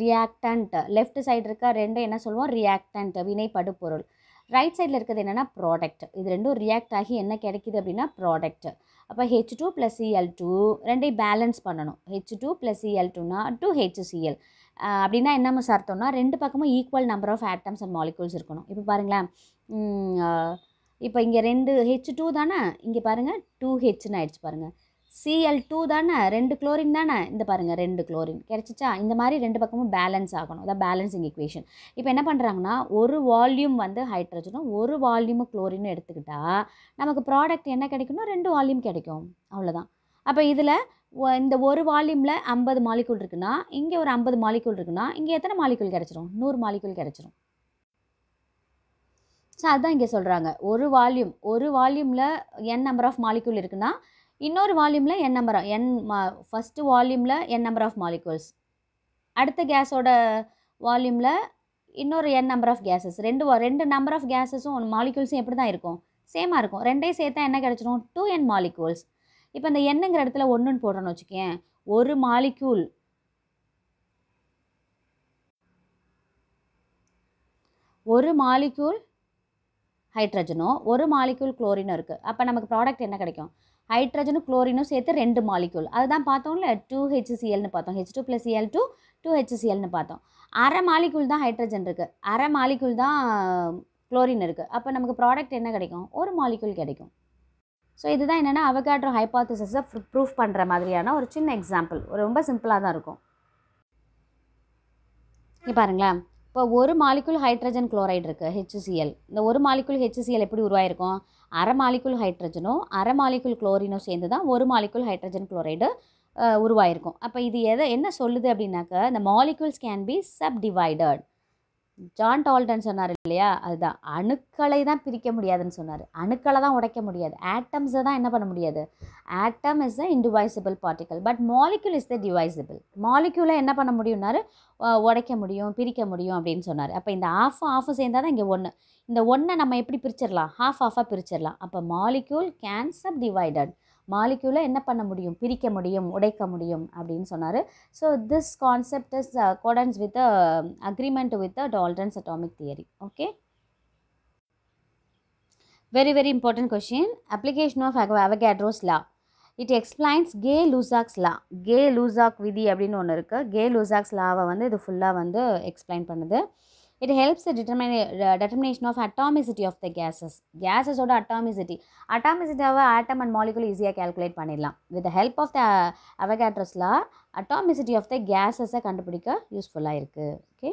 ரியாக்டன்ட் லெஃப்ட் சைடு இருக்க ரெண்டும் என்ன சொல்லுவோம் ரியாக்டன்ட் வினைப்படுப்பொருள் ரைட் சைடில் இருக்கிறது என்னென்னா ப்ராடக்ட் இது ரெண்டும் ரியாக்ட் ஆகி என்ன கிடைக்கிது அப்படின்னா ப்ராடக்ட் அப்போ H two plus CL two ரெண்டையும் பேலன்ஸ் பண்ணணும் ஹெச் டூ ப்ளஸ் சிஎல் டூனா டூ ஹெச் சிஎல் அப்படின்னா என்ன அர்த்தம்னா ரெண்டு பக்கமும் equal number of atoms and molecules இருக்கணும் இப்போ பாருங்களேன் இப்போ இங்கே ரெண்டு ஹெச் டூ தானே இங்கே பாருங்கள் டூ ஹெச்னு ஆயிடுச்சு பாருங்கள் சிஎல் டூ தானே ரெண்டு குளோரின் தானே இந்த பாருங்கள் ரெண்டு குளோரின் கிடச்சிச்சா இந்த மாதிரி ரெண்டு பக்கமும் பேலன்ஸ் ஆகணும் அதான் பேலன்சிங் இக்குவேஷன் இப்போ என்ன பண்ணுறாங்கன்னா ஒரு வால்யூம் வந்து ஹைட்ரஜனும் ஒரு வால்யூமு குளோரினும் எடுத்துக்கிட்டால் நமக்கு ப்ராடக்ட் என்ன கிடைக்கும்னா ரெண்டு வால்யூம் கிடைக்கும் அவ்வளோதான் அப்போ இதில் இந்த ஒரு வால்யூமில் ஐம்பது மாலிகூல் இருக்குன்னா இங்கே ஒரு ஐம்பது மாலிகூல் இருக்குன்னா இங்கே எத்தனை மாலிகூல் கிடச்சிரும் நூறு மாலிகூல் கிடச்சிரும் ஸோ அதுதான் இங்கே சொல்கிறாங்க ஒரு வால்யூம் ஒரு வால்யூமில் என் நம்பர் ஆஃப் மாலிகூல் இருக்குன்னா இன்னொரு வால்யூமில் என் நம்பர் என் மா ஃபஸ்ட்டு வால்யூமில் என் நம்பர் ஆஃப் மாலிகூல்ஸ் அடுத்த கேஸோட வால்யூமில் இன்னொரு என் நம்பர் ஆஃப் கேஸஸ் ரெண்டு ரெண்டு நம்பர் ஆஃப் கேஸஸும் ஒன்று மாலிகூல்ஸும் எப்படி தான் இருக்கும் சேமாக இருக்கும் ரெண்டையும் சேர்த்தா என்ன கிடச்சிடும் டூ என் மாலிகூல்ஸ் இப்போ இந்த எண்ணுங்கிற இடத்துல ஒன்றுன்னு போடுறோன்னு வச்சுக்கேன் ஒரு மாலிக்யூல் ஒரு மாலிக்யூல் ஹைட்ரஜனும் ஒரு மாலிக்யூல் குளோரினும் இருக்குது அப்போ நமக்கு ப்ராடக்ட் என்ன கிடைக்கும் ஹைட்ரஜனும் குளோரினும் சேர்த்து ரெண்டு மாலிக்யூல் அதுதான் பார்த்தோம்ல டூ ஹெச்சிசிஎல்னு பார்த்தோம் H two plus CL two two ஹெச்சிசிஎல்னு பார்த்தோம் அரை மாலிக்யூல் தான் ஹைட்ரஜன் இருக்குது அரை மாலிக்யூல் தான் குளோரின் இருக்குது அப்போ நமக்கு ப்ராடக்ட் என்ன கிடைக்கும் ஒரு மாலிக்யூல் கிடைக்கும் ஸோ இதுதான் என்னென்னா அவகாட்ரோ ஹைப்பாத்திசஸை ப்ரூஃப் பண்ணுற மாதிரியான ஒரு சின்ன எக்ஸாம்பிள் ஒரு ரொம்ப சிம்பிளாக தான் இருக்கும் இங்கே பாருங்களேன் இப்போ ஒரு மாலிக்குல் ஹைட்ரஜன் குளோரைடு இருக்குது ஹெச்சிசிஎல் இந்த ஒரு மாலிக்குல் ஹெச்சிசிஎல் எப்படி உருவாயிருக்கும் அரை மாலிக்குல் ஹைட்ரஜனும் அரை மாலிக்குல் குளோரினும் சேர்ந்து தான் ஒரு மாலிக்குல் ஹைட்ரஜன் குளோரைடு உருவாயிருக்கும் அப்போ இது எதை என்ன சொல்லுது அப்படின்னாக்க இந்த molecules can be subdivided John Dalton சொன்னார் இல்லையா அதுதான் அணுக்களை தான் பிரிக்க முடியாதுன்னு சொன்னார் அணுக்களை தான் உடைக்க முடியாது ஆட்டம்ஸை தான் என்ன பண்ண முடியாது atom is a indivisible particle but molecule is the divisible மாலிக்யூலை என்ன பண்ண முடியும்னாரு உடைக்க முடியும் பிரிக்க முடியும் அப்படின்னு சொன்னார் அப்போ இந்த ஆஃப் ஆஃப் சேர்ந்தால் தான் இங்கே ஒன்று இந்த ஒன்றை நம்ம எப்படி பிரிச்சிடலாம் ஹாஃப் ஆஃபாக பிரிச்சிடலாம் அப்போ மாலிக்யூல் கேன் சப் டிவைடட் மாலிக்யூலை என்ன பண்ண முடியும் பிரிக்க முடியும் உடைக்க முடியும் அப்படின்னு சொன்னார் so this concept is accordance with agreement with the Dalton's atomic theory okay very very important question application of Avogadro's law it explains Gay Lussac's law Gay Lussac விதி அப்படின்னு ஒன்று இருக்குது கே லூசாக்ஸ் லாவை வந்து இது ஃபுல்லாக வந்து எக்ஸ்பிளைன் பண்ணுது it helps determine determination of atomicity of the gases கேஸஸோட அட்டாமிசிட்டி அட்டாமிசிட்டாவை ஆட்டம் அண்ட் மாலிகுல் ஈஸியாக கேல்குலேட் பண்ணிடலாம் வித் ஹெல்ப் ஆஃப் த அவகேட்ரஸில் அட்டாமிசிட்டி ஆஃப் த கேஸஸை கண்டுபிடிக்க யூஸ்ஃபுல்லாக இருக்குது okay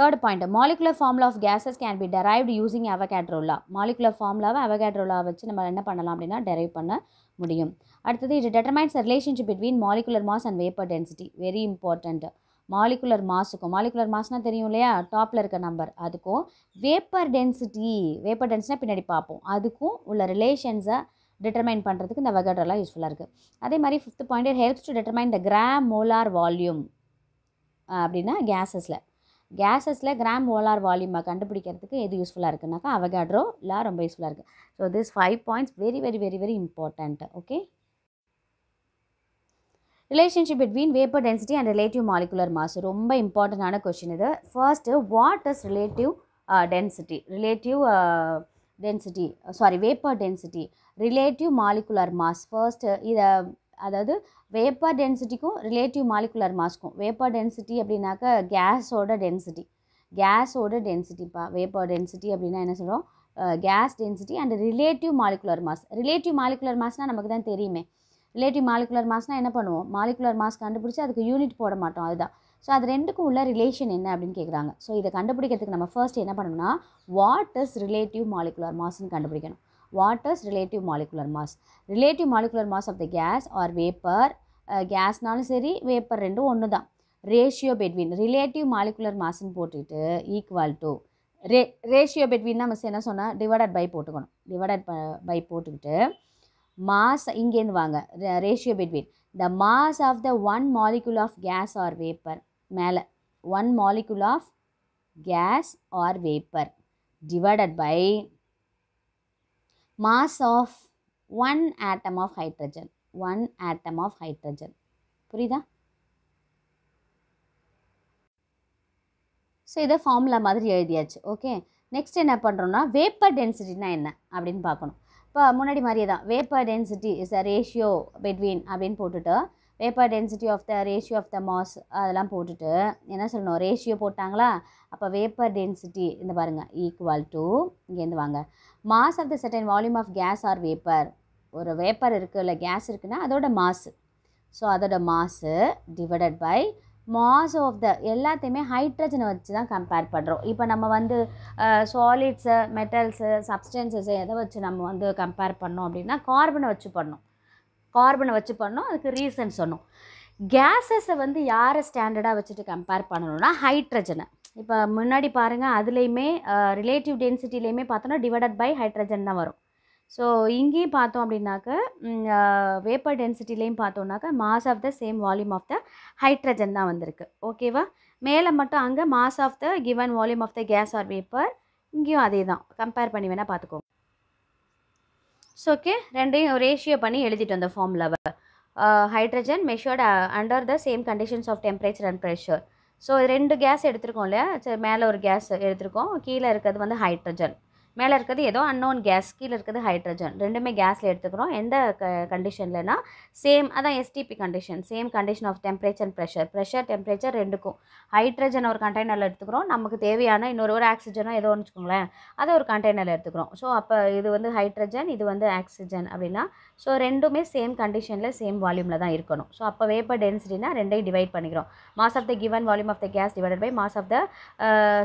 third point molecular formula of gases can be derived using Avogadro law molecular ஃபார்ம்லாவை அவகேட்ரோலா வச்சு நம்ம என்ன பண்ணலாம் அப்படின்னா டெரைவ் பண்ண முடியும் அடுத்தது இது determines relationship between molecular mass and vapour density very important molecular மாஸுக்கும் மாலிகுலர் மாஸ்னால் தெரியும் இல்லையா டாப்பில் இருக்க நம்பர் அதுக்கும் வேப்பர் டென்சிட்டி வேப்பர் டென்சிட்டினா பின்னாடி பார்ப்போம் அதுக்கும் உள்ள ரிலேஷன்ஸை டிட்டர்மைன் பண்ணுறதுக்கு இந்த வகைடெல்லாம் யூஸ்ஃபுல்லாக இருக்குது அதே மாதிரி fifth point it helps to determine the gram molar volume அப்படின்னா கேஸஸில் கேஸஸில் கிராம் ஓலார் வால்யூமை கண்டுபிடிக்கிறதுக்கு எது யூஸ்ஃபுல்லாக இருக்குனாக்கா அவகாட்ரோலாம் ரொம்ப யூஸ்ஃபுல்லாக இருக்குது so this five points very very very very important okay relationship between vapour density and relative molecular mass ரொம்ப இம்பார்ட்டண்டான கொஷின் இது first what is relative density relative density sorry vapour density relative molecular mass first இதை அதாவது வேப்பர் டென்சிட்டிக்கும் ரிலேட்டிவ் மாலிகுலர் மாஸ்க்கும் வேப்பர் டென்சிட்டி அப்படின்னாக்கா கேஸோட டென்சிட்டி கேஸோட டென்சிட்டிப்பா வேப்பர் டென்சிட்டி அப்படின்னா என்ன சொல்கிறோம் gas density and relative molecular mass relative molecular மாஸ்னால் நமக்கு தான் தெரியுமே ரிலேட்டிவ் மாலிகுலர் மாஸ்னால் என்ன பண்ணுவோம் மாலிகுலர் மாஸ் கண்டுபிடிச்சி அதுக்கு யூனிட் போட மாட்டோம் அதுதான் ஸோ அது ரெண்டுக்கும் உள்ள ரிலேஷன் என்ன அப்படின்னு கேட்குறாங்க ஸோ இதை கண்டுபிடிக்கிறதுக்கு நம்ம ஃபர்ஸ்ட் என்ன பண்ணணும்னா வாட் இஸ் ரிலேட்டிவ் மாலிகுலர் மாஸ்ன்னு கண்டுபிடிக்கணும் what is relative molecular mass relative molecular mass of the gas or vapour கேஸ்னாலும் சரி வேப்பர் ரெண்டும் ஒன்று தான் ரேஷியோ பெட்வீன் ரிலேட்டிவ் மாலிகுலர் மாஸ்ன்னு போட்டுக்கிட்டு ஈக்குவல் டு ரே ரேஷியோ பெட்வீன் நம்ம என்ன சொன்னால் டிவைடட் பை போட்டுக்கணும் டிவைடட் பை போட்டுக்கிட்டு மாஸ் இங்கேருந்து வாங்க ratio between the mass of the one molecule of gas or vapour மேலே one molecule of gas or vapour divided by mass of one atom of hydrogen one atom of hydrogen புரியுதா ஸோ இதை ஃபார்முலா மாதிரி எழுதியாச்சு ஓகே நெக்ஸ்ட் என்ன பண்ணுறோன்னா வேப்பர் டென்சிட்டினா என்ன அப்படின்னு பார்க்கணும் இப்போ முன்னாடி மாதிரியே தான் vapour density is a ratio between அப்படின்னு போட்டுட்டு vapour density of the ratio of the mass அதெல்லாம் போட்டுட்டு என்ன சொல்லணும் ரேஷியோ போட்டாங்களா அப்போ வேப்பர் டென்சிட்டி இந்த பாருங்கள் ஈக்குவல் டு இங்கேருந்து வாங்க mass of the certain volume of gas or vapour ஒரு வேப்பர் இருக்குது இல்லை கேஸ் இருக்குன்னா அதோட மாஸு ஸோ அதோட mass divided by mass of the எல்லாத்தையுமே ஹைட்ரஜனை வச்சு தான் கம்பேர் பண்ணுறோம் இப்போ நம்ம வந்து சாலிட்ஸு மெட்டல்ஸு சப்ஸ்டன்சஸ்ஸு எதை வச்சு நம்ம வந்து கம்பேர் பண்ணோம் அப்படின்னா கார்பனை வச்சு பண்ணோம் கார்பனை வச்சு பண்ணோம் அதுக்கு ரீசன் சொன்னோம் கேஸஸை வந்து யாரை ஸ்டாண்டர்டாக வச்சுட்டு கம்பேர் பண்ணணும்னா ஹைட்ரஜனை இப்போ முன்னாடி பாருங்கள் அதுலேயுமே ரிலேட்டிவ் டென்சிட்டிலேயுமே பார்த்தோன்னா டிவைடட் பை ஹைட்ரஜன் தான் வரும் ஸோ இங்கேயும் பார்த்தோம் அப்படின்னாக்க வேப்பர் டென்சிட்டிலையும் பார்த்தோம்னாக்க mass of the same volume of the hydrogen தான் வந்திருக்கு ஓகேவா மேலே மட்டும் அங்கே mass of the given volume of the gas or vapour இங்கேயும் அதே தான் கம்பேர் பண்ணி வேணால் பார்த்துக்கோங்க ஸோ ஓகே ரெண்டையும் ரேஷியோ பண்ணி எழுதிட்டு வந்த formula hydrogen measured under the same conditions of temperature and pressure so ரெண்டு கேஸ் எடுத்திருக்கோம்ல சரி மேலே ஒரு கேஸ் எடுத்திருக்கோம் கீழே இருக்கிறது வந்து ஹைட்ரஜன் மேலே இருக்கிறது ஏதோ அன்னோன் கேஸ் கீழே இருக்கிறது ஹைட்ரஜன் ரெண்டுமே கேஸில் எடுத்துக்கிறோம் எந்த க கண்டிஷன்லனா சேம் அதான் STP condition same condition of temperature and pressure pressure temperature ரெண்டுக்கும் ஹைட்ரஜன் ஒரு கண்டெய்னரில் எடுத்துக்கிறோம் நமக்கு தேவையான இன்னொரு ஒரு ஆக்சிஜனோ ஏதோ ஒன்று வச்சுக்கோங்களேன் அதை ஒரு கண்டெய்னரில் எடுத்துக்கிறோம் ஸோ அப்போ இது வந்து ஹைட்ரஜன் இது வந்து ஆக்சிஜன் அப்படின்னா ஸோ ரெண்டுமே சேம் கண்டிஷனில் சேம் வால்யூமில் தான் இருக்கணும் ஸோ அப்போ வேப்பர் டென்சிட்டினா ரெண்டையும் டிவைட் பண்ணிக்கிறோம் mass of the given volume of the gas divided by mass of the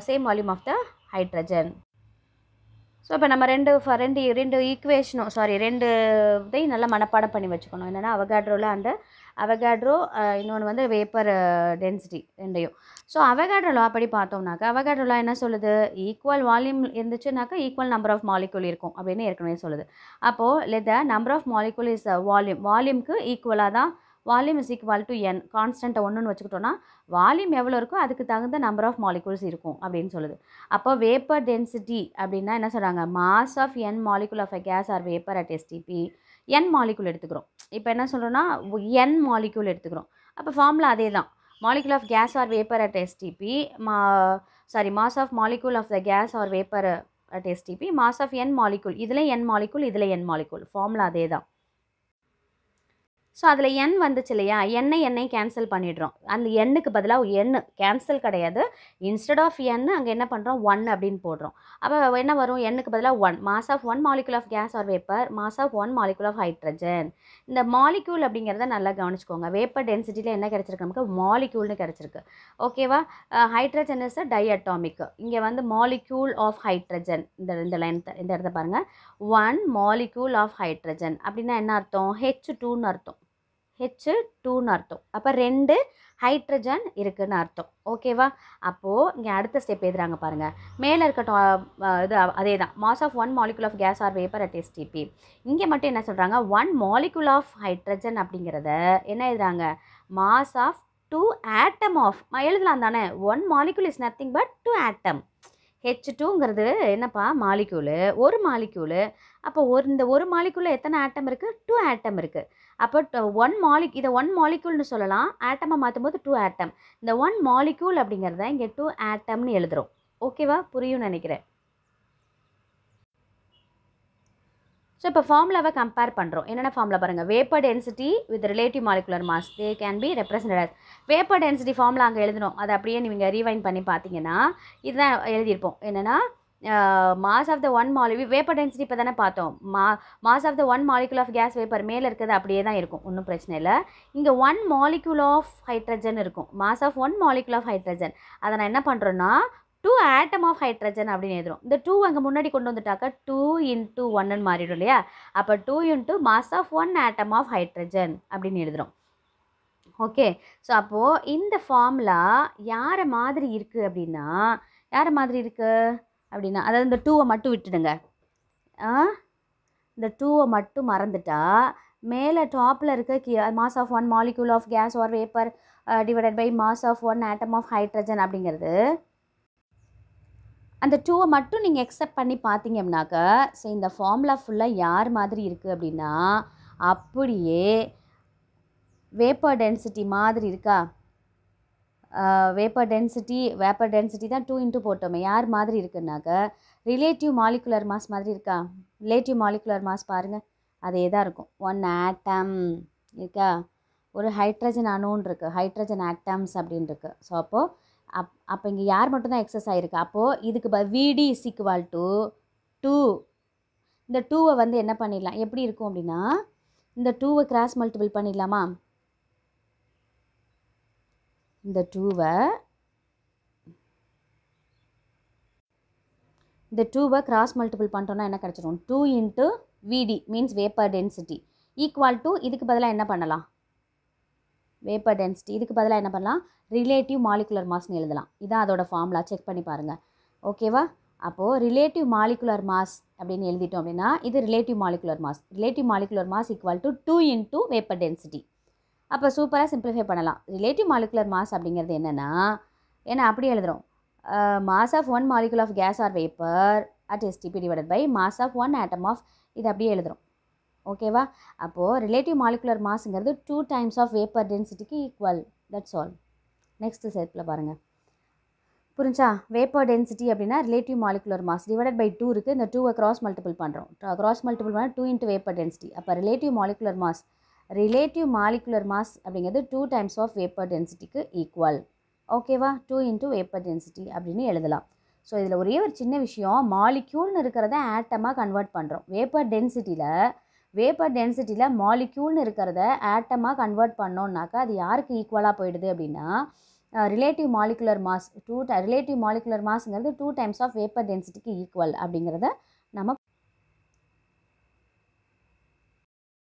same volume of the hydrogen so இப்போ நம்ம ரெண்டு ரெண்டு ரெண்டு ஈக்குவேஷனும் சாரி ரெண்டு இதையும் நல்லா மனப்பாடம் பண்ணி வச்சுக்கணும் என்னென்னா அவகாட்ரோவில் அந்த அவகாட்ரோ இன்னொன்று வந்து வேப்பர் டென்சிட்டி ரெண்டையும் ஸோ அவகாட்ரோ அப்படி பார்த்தோம்னாக்கா அவகாட்ரோ என்ன சொல்லுது ஈக்குவல் வால்யூம் இருந்துச்சுனாக்கா ஈக்குவல் நம்பர் ஆஃப் மாலிகுல் இருக்கும் அப்படின்னு ஏற்கனவே சொல்லுது அப்போது let the number of molecule is volume வால்யூம்க்கு ஈக்குவலாக தான் volume is equal to N கான்ஸ்டண்ட்டை ஒன்றுன்னு வச்சுக்கிட்டோன்னா வால்யூம் எவ்வளோ இருக்கோ அதுக்கு தகுந்த நம்பர் ஆஃப் மாலிகுல்ஸ் இருக்கும் அப்படின்னு சொல்லுது அப்போ வேப்பர் டென்சிட்டி அப்படின்னா என்ன சொல்கிறாங்க mass of N molecule of a gas or vapour at STP N molecule எடுத்துக்கிறோம் இப்போ என்ன சொல்கிறோன்னா என் மாலிகுல் எடுத்துக்கிறோம் அப்போ ஃபார்முலா அதே தான் molecule of gas or vapour at STP மா sorry mass of molecule of the gas or vapour at STP mass of N molecule இதில் என் மாலிகுல் இதில் என் மாலிகுல் ஃபார்முலா அதே தான் ஸோ அதில் எண் வந்துச்சு இல்லையா எண்ணை எண்ணெய் கேன்சல் பண்ணிடுறோம் அந்த எண்ணுக்கு பதிலாக எண் கேன்சல் கிடையாது இன்ஸ்டெட் ஆஃப் எண் அங்கே என்ன பண்ணுறோம் ஒன் அப்படின்னு போடுறோம் அப்போ என்ன வரும் எண்ணுக்கு பதிலாக one mass of one molecule of gas or vapour mass of one molecule of hydrogen இந்த மாலிக்யூல் அப்படிங்கிறத நல்லா கவனிச்சுக்கோங்க வேப்பர் டென்சிட்டியில் என்ன கிடச்சிருக்கு நமக்கு மாலிக்யூல்னு கிடச்சிருக்கு ஓகேவா ஹைட்ரஜன் இஸ் டை அட்டாமிக் இங்கே வந்து மாலிக்யூல் ஆஃப் ஹைட்ரஜன் இந்த இந்த லைன் இந்த இடத்த பாருங்கள் ஒன் மாலிக்யூல் ஆஃப் ஹைட்ரஜன் அப்படின்னா என்ன அர்த்தம் ஹெச் டூன்னு அர்த்தம் ஹெச்சு டூன்னு அர்த்தம் அப்போ ரெண்டு ஹைட்ரஜன் இருக்குதுன்னு அர்த்தம் ஓகேவா அப்போது இங்கே அடுத்த ஸ்டெப் எழுதுகிறாங்க பாருங்கள் மேலே இருக்கட்டும் இது அதே தான் mass of one molecule of gas or vapour at STP இங்கே மட்டும் என்ன சொல்கிறாங்க ஒன் மாலிகுல் ஆஃப் ஹைட்ரஜன் அப்படிங்கிறத என்ன எழுதுகிறாங்க mass of two atom of எழுதலாம் தானே one molecule is nothing but two atom H டூங்கிறது என்னப்பா மாலிக்யூலு ஒரு மாலிக்யூலு அப்போ ஒரு இந்த ஒரு மாலிக்குள்ளே எத்தனை ஆட்டம் இருக்குது டூ ஆட்டம் இருக்குது அப்போ ஒன் மாலிக் இதை ஒன் மாலிக்யூல்னு சொல்லலாம் ஆட்டமாக மாற்றும் போது டூ ஆட்டம் இந்த ஒன் மாலிக்யூல் அப்படிங்கிறத இங்கே டூ ஆட்டம்னு எழுதுகிறோம் ஓகேவா புரியும் நினைக்கிறேன் ஸோ இப்போ ஃபார்முலாவை கம்பேர் பண்ணுறோம் என்னென்ன ஃபார்முலா பாருங்கள் vapour density with relative molecular mass they can be represent vapour density formula அங்கே எழுதணும் அதை அப்படியே நீங்கள் ரீவைன் பண்ணி பார்த்தீங்கன்னா இதுதான் எழுதியிருப்போம் என்னென்னா மாஸ் ஆஃப் த ஒன் மாலி வேப்பர் டென்சிட்டி இப்போ தானே பார்த்தோம் மா mass of the one molecule of gas vapour மேலே இருக்கிறது அப்படியே தான் இருக்கும் ஒன்றும் பிரச்சனை இல்லை இங்கே ஒன் மாலிகுல் ஆஃப் ஹைட்ரஜன் இருக்கும் mass of one molecule of hydrogen அதை நான் என்ன பண்ணுறேன்னா டூ ஆட்டம் ஆஃப் ஹைட்ரஜன் அப்படின்னு எழுதுறோம் இந்த டூ அங்கே முன்னாடி கொண்டு வந்துட்டாக்கா டூ இன்ட்டு ஒன்னு மாறிடும் இல்லையா அப்போ two into mass of one atom of hydrogen அப்படின்னு எழுதுகிறோம் ஓகே ஸோ அப்போது இந்த ஃபார்முலா யாரை மாதிரி இருக்குது அப்படின்னா யாரை மாதிரி இருக்குது அப்படின்னா அதாவது இந்த டூவை மட்டும் விட்டுடுங்க இந்த டூவை மட்டும் மறந்துட்டா மேலே டாப்பில் இருக்க கி mass of one molecule of gas or vapour divided by mass of one atom of hydrogen அப்படிங்கிறது அந்த டூவை மட்டும் நீங்கள் எக்ஸப்ட் பண்ணி அப்படின்னாக்கா ஸோ இந்த ஃபார்முலா ஃபுல்லாக யார் மாதிரி இருக்குது அப்படின்னா அப்படியே வேப்பர் டென்சிட்டி மாதிரி இருக்கா வேப்பர் டென்சிட்டி வேப்பர் டென்சிட்டி தான் டூ இன்ட்டு போட்டோமே யார் மாதிரி இருக்குன்னாக்க ரிலேட்டிவ் மாலிகுலர் மாஸ் மாதிரி இருக்கா ரிலேட்டிவ் மாலிகுலர் மாஸ் பாருங்கள் அதே தான் இருக்கும் ஒன் ஆட்டம் இருக்கா ஒரு ஹைட்ரஜன் அணுன்னு இருக்குது ஹைட்ரஜன் ஆட்டம்ஸ் அப்படின்னு இருக்குது ஸோ அப்போது அப் அப்போ இங்கே யார் மட்டும்தான் எக்ஸஸ் ஆகிருக்கு அப்போது இதுக்கு ப விடி இஸ் டூ டு டூ இந்த டூவை வந்து என்ன பண்ணிடலாம் எப்படி இருக்கும் அப்படின்னா இந்த டூவை கிராஸ் மல்டிபிள் பண்ணிடலாமா இந்த டூவை இந்த டூவை கிராஸ் மல்டிபிள் பண்ணிட்டோம்னா என்ன கிடச்சிரும் two into VD means vapour density equal to இதுக்கு பதிலாக என்ன பண்ணலாம் வேப்பர் டென்சிட்டி இதுக்கு பதிலாக என்ன பண்ணலாம் ரிலேட்டிவ் மாலிகுலர் மாஸ்னு எழுதலாம் இதான் அதோட ஃபார்முலா செக் பண்ணி பாருங்கள் ஓகேவா அப்போது ரிலேட்டிவ் மாலிகுலர் மாஸ் அப்படின்னு எழுதிட்டோம் அப்படின்னா இது relative molecular mass relative molecular mass equal to two into vapour density அப்போ சூப்பராக சிம்பிளிஃபை பண்ணலாம் ரிலேட்டிவ் மாலிகுலர் மாஸ் அப்படிங்கிறது என்னென்னா ஏன்னா அப்படி எழுதுகிறோம் mass of one molecule of gas or vapour at STP divided by mass of one atom of இது அப்படியே எழுதுகிறோம் ஓகேவா அப்போது ரிலேட்டிவ் மாலிகுலர் மாஸுங்கிறது டூ டைம்ஸ் ஆஃப் வேப்பர் டென்சிட்டிக்கு ஈக்குவல் தட்ஸ் ஆல் நெக்ஸ்ட் செட்டில் பாருங்கள் புரிஞ்சா வேப்பர் டென்சிட்டி அப்படின்னா relative molecular mass divided by two இருக்குது இந்த டூவை க்ராஸ் மல்டிபிள் பண்ணுறோம் கிராஸ் மல்டிபிள் பண்ணால் டூ இன்ட்டு வேப்பர் டென்சிட்டி அப்போ relative molecular mass relative molecular mass அப்படிங்கிறது டூ டைம்ஸ் ஆஃப் வேப்பர் டென்சிட்டிக்கு ஈக்குவல் ஓகேவா டூ இன்ட்டு வேப்பர் டென்சிட்டி அப்படின்னு எழுதலாம் ஸோ இதில் ஒரே ஒரு சின்ன விஷயம் மாலிக்யூல்னு இருக்கிறத ஆட்டமாக கன்வெர்ட் பண்ணுறோம் வேப்பர் டென்சிட்டியில் வேப்பர் டென்சிட்டியில் மாலிக்யூல்னு இருக்கிறத ஆட்டமாக கன்வெர்ட் பண்ணோன்னாக்கா அது யாருக்கு ஈக்குவலாக போயிடுது அப்படின்னா relative molecular mass two relative molecular மாஸ்ங்கிறது டூ டைம்ஸ் ஆஃப் வேப்பர் டென்சிட்டிக்கு ஈக்குவல் அப்படிங்கிறத நம்ம